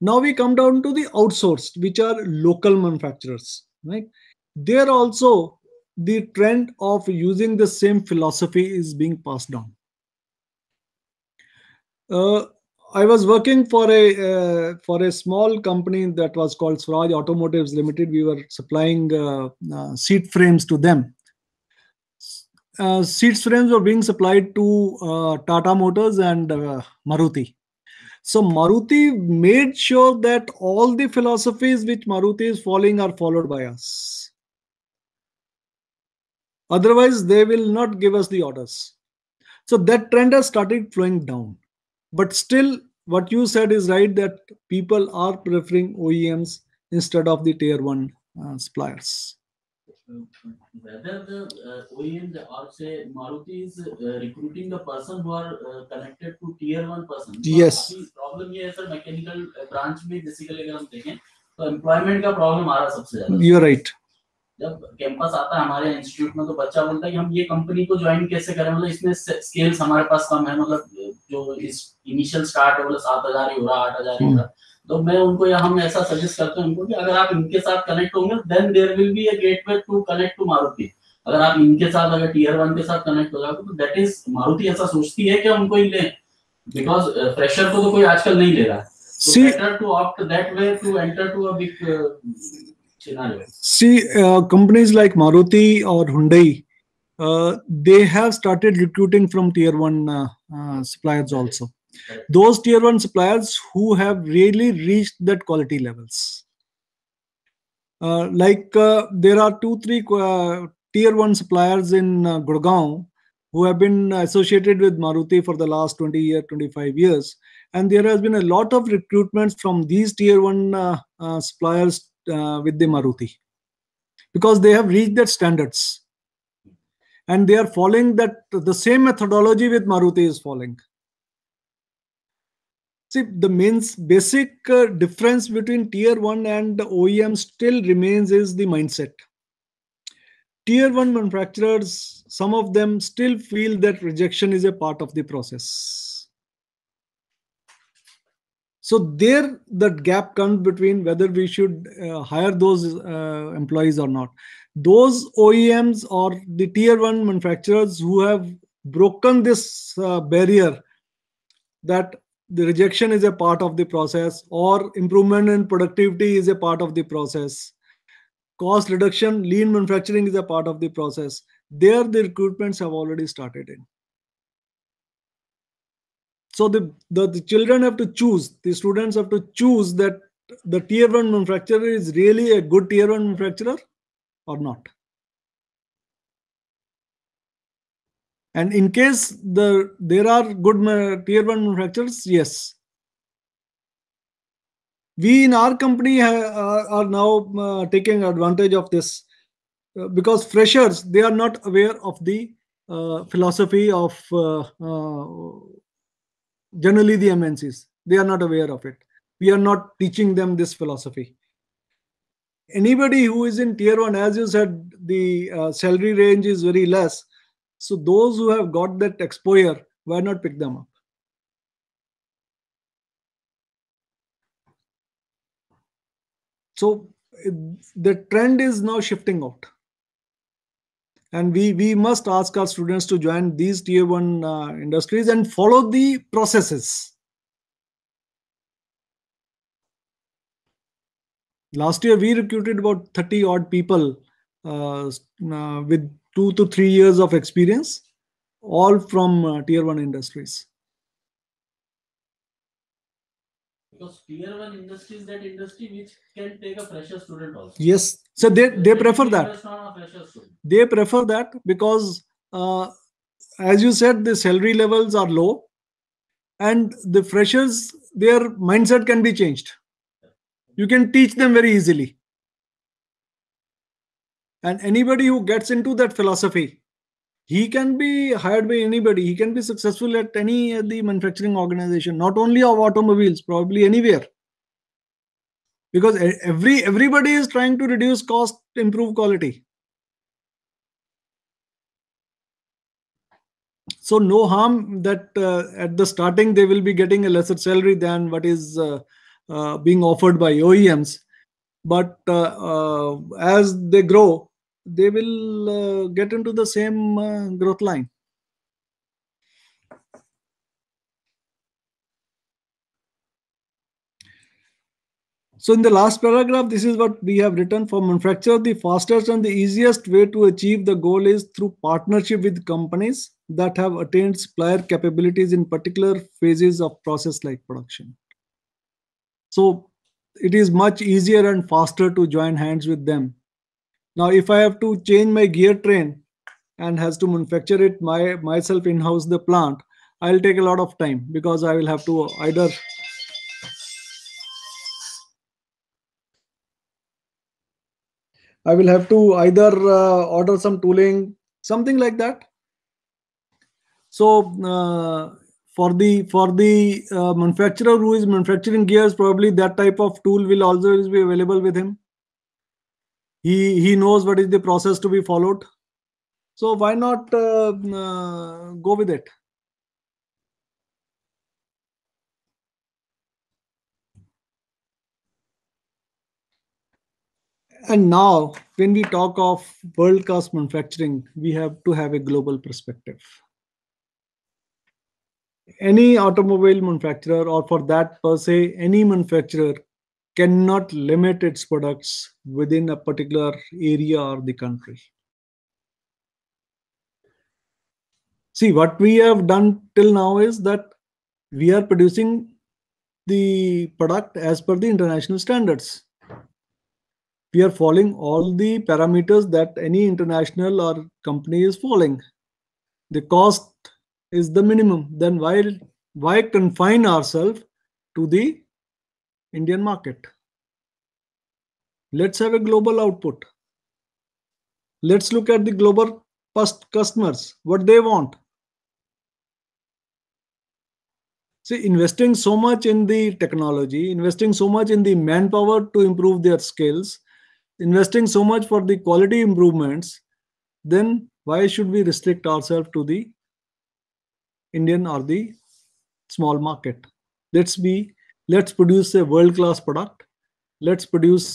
Now we come down to the outsourced, which are local manufacturers, right? There also the trend of using the same philosophy is being passed down. Uh, I was working for a uh, for a small company that was called Swaraj Automotives Limited. We were supplying uh, uh seat frames to them, uh, frames were being supplied to uh, Tata Motors and uh, Maruti. So Maruti made sure that all the philosophies which Maruti is following are followed by us. Otherwise, they will not give us the orders. So that trend has started flowing down. But still, what you said is right that people are preferring OEMs instead of the tier one uh, suppliers. Okay. whether the uh, OEMs or say Maruti is uh, recruiting the person who are uh, connected to tier one person. Yes. Problem ये है sir mechanical branch में basically अगर हम देखें तो employment का problem आ रहा सबसे ज्यादा. You are right. जब कैंपस आता है हमारे इंस्टीट्यूट में तो बच्चा बोलता है कि हम ये कंपनी को ज्वाइन कैसे करें मतलब इसमें स्केल्स हमारे पास कम है मतलब जो इस इनिशियल स्टार्ट है मतलब सात हजार ही हो रहा आठ हजार ही हो रहा तो मैं उनको या हम ऐसा सजेस्ट करते हैं उनको कि अगर आप इनके साथ कनेक्ट होंगे then there will be a way to connect to Maruti अगर आप इनके साथ अगर टीयर वन के साथ कनेक्ट हो जाओगे तो दैट इज मारुति ऐसा सोचती है कि हमको ही लें बिकॉज फ्रेशर uh, को तो कोई आजकल नहीं ले रहा है to opt that way to enter to a big See, uh, companies like Maruti or Hyundai, uh, they have started recruiting from tier one uh, uh suppliers also. Those tier one suppliers who have really reached that quality levels. Uh, like uh, there are two, three tier one suppliers in uh, Gurgaon who have been associated with Maruti for the last 20 years, 25 years. And there has been a lot of recruitments from these tier one suppliers uh, with the Maruti because they have reached their standards and they are following that the same methodology with Maruti is following. See, the main basic uh, difference between tier 1 and OEM still remains is the mindset. Tier 1 manufacturers, some of them still feel that rejection is a part of the process so there, that gap comes between whether we should uh, hire those uh, employees or not. Those OEMs or the tier one manufacturers who have broken this uh, barrier that the rejection is a part of the process or improvement in productivity is a part of the process cost reduction lean manufacturing is a part of the process there the recruitments have already started in so the, the, the children have to choose, the students have to choose that the tier one manufacturer is really a good tier one manufacturer or not. And in case the there are good tier one manufacturers, yes. We in our company uh, are now uh, taking advantage of this uh, because freshers they are not aware of the uh, philosophy of generally the MNCs. They are not aware of it. We are not teaching them this philosophy. Anybody who is in tier one, as you said, the uh, salary range is very less. So those who have got that exposure, why not pick them up? So the trend is now shifting out and we we must ask our students to join these tier one uh, industries and follow the processes last year we recruited about 30 odd people uh, uh, with two to three years of experience all from uh, tier one industries Because tier one industry is that industry which can take a fresher student also. Yes. So they, they prefer that. They prefer that because uh, as you said, the salary levels are low and the freshers, their mindset can be changed. You can teach them very easily. And anybody who gets into that philosophy, he can be hired by anybody he can be successful at any at the manufacturing organization not only of automobiles probably anywhere because every everybody is trying to reduce cost improve quality so no harm that uh, at the starting they will be getting a lesser salary than what is uh, uh, being offered by oems but uh, uh, as they grow they will uh, get into the same uh, growth line. So in the last paragraph, this is what we have written for manufacturer. The fastest and the easiest way to achieve the goal is through partnership with companies that have attained supplier capabilities in particular phases of process like production. So it is much easier and faster to join hands with them now, if I have to change my gear train and has to manufacture it my myself in-house the plant, I'll take a lot of time because I will have to either I will have to either uh, order some tooling, something like that. So uh, for the for the uh, manufacturer who is manufacturing gears, probably that type of tool will also be available with him he he knows what is the process to be followed so why not uh, uh, go with it and now when we talk of world class manufacturing we have to have a global perspective any automobile manufacturer or for that per se any manufacturer cannot limit its products within a particular area or the country. See, what we have done till now is that we are producing the product as per the international standards. We are following all the parameters that any international or company is following. The cost is the minimum. Then why why confine ourselves to the Indian market. Let's have a global output. Let's look at the global customers, what they want. See, investing so much in the technology, investing so much in the manpower to improve their skills, investing so much for the quality improvements, then why should we restrict ourselves to the Indian or the small market? Let's be let's produce a world class product let's produce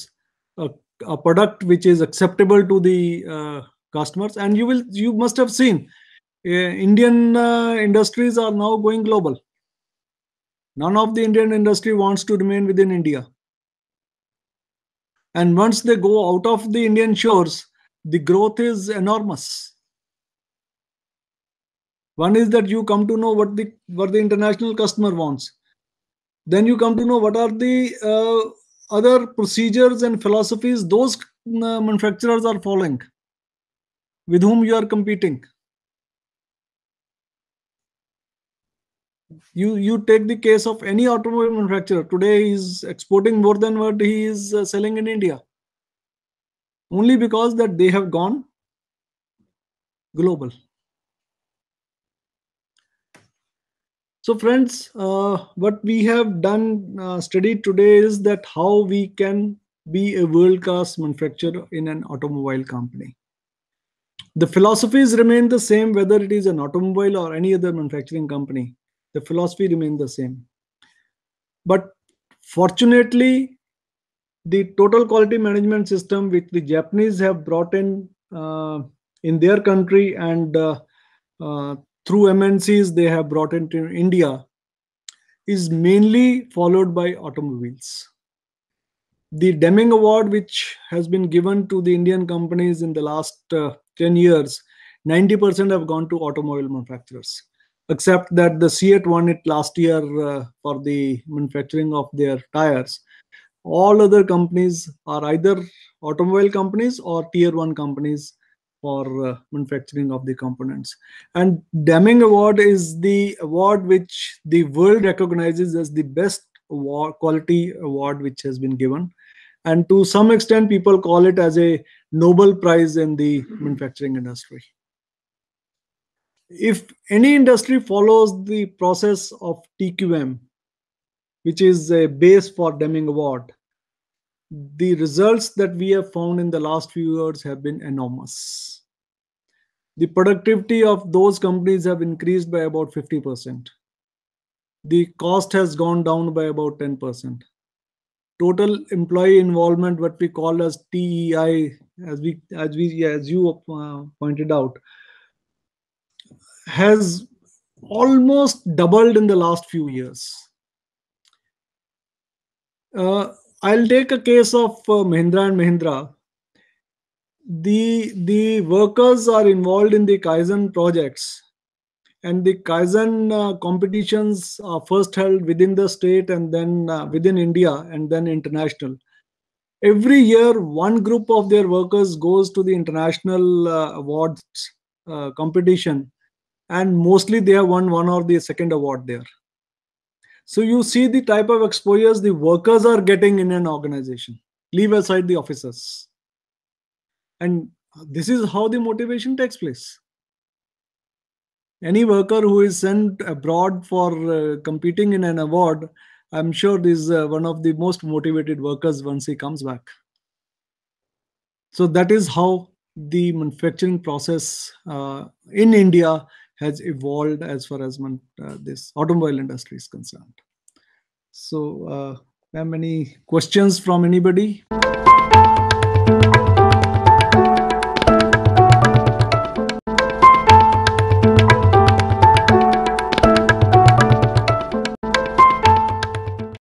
a, a, product which is acceptable to the uh, customers and you will you must have seen uh, indian uh, industries are now going global none of the indian industry wants to remain within india and once they go out of the indian shores the growth is enormous one is that you come to know what the what the international customer wants then you come to know what are the uh, other procedures and philosophies those uh, manufacturers are following with whom you are competing you you take the case of any automobile manufacturer today he is exporting more than what he is uh, selling in india only because that they have gone global So friends, uh, what we have done uh, studied today is that how we can be a world-class manufacturer in an automobile company. The philosophies remain the same whether it is an automobile or any other manufacturing company. The philosophy remain the same. But fortunately, the total quality management system which the Japanese have brought in uh, in their country and uh, uh, through MNCs they have brought into India is mainly followed by automobiles. The Deming Award, which has been given to the Indian companies in the last uh, 10 years, 90% have gone to automobile manufacturers, except that the Seat won it last year uh, for the manufacturing of their tires. All other companies are either automobile companies or tier one companies for uh, manufacturing of the components. And Deming Award is the award which the world recognizes as the best award, quality award which has been given. And to some extent, people call it as a Nobel Prize in the hmm. manufacturing industry. If any industry follows the process of TQM, which is a base for Deming Award, the results that we have found in the last few years have been enormous the productivity of those companies have increased by about 50%. The cost has gone down by about 10%. Total employee involvement, what we call as TEI, as we as we as you uh, pointed out, has almost doubled in the last few years. Uh, I'll take a case of uh, Mahindra and Mahindra the the workers are involved in the kaizen projects and the kaizen uh, competitions are first held within the state and then uh, within india and then international every year one group of their workers goes to the international uh, awards uh, competition and mostly they have won one or the second award there so you see the type of exposures the workers are getting in an organization leave aside the officers and this is how the motivation takes place. Any worker who is sent abroad for uh, competing in an award, I'm sure is uh, one of the most motivated workers once he comes back. So that is how the manufacturing process uh, in India has evolved as far as man, uh, this automobile industry is concerned. So, uh, have any questions from anybody?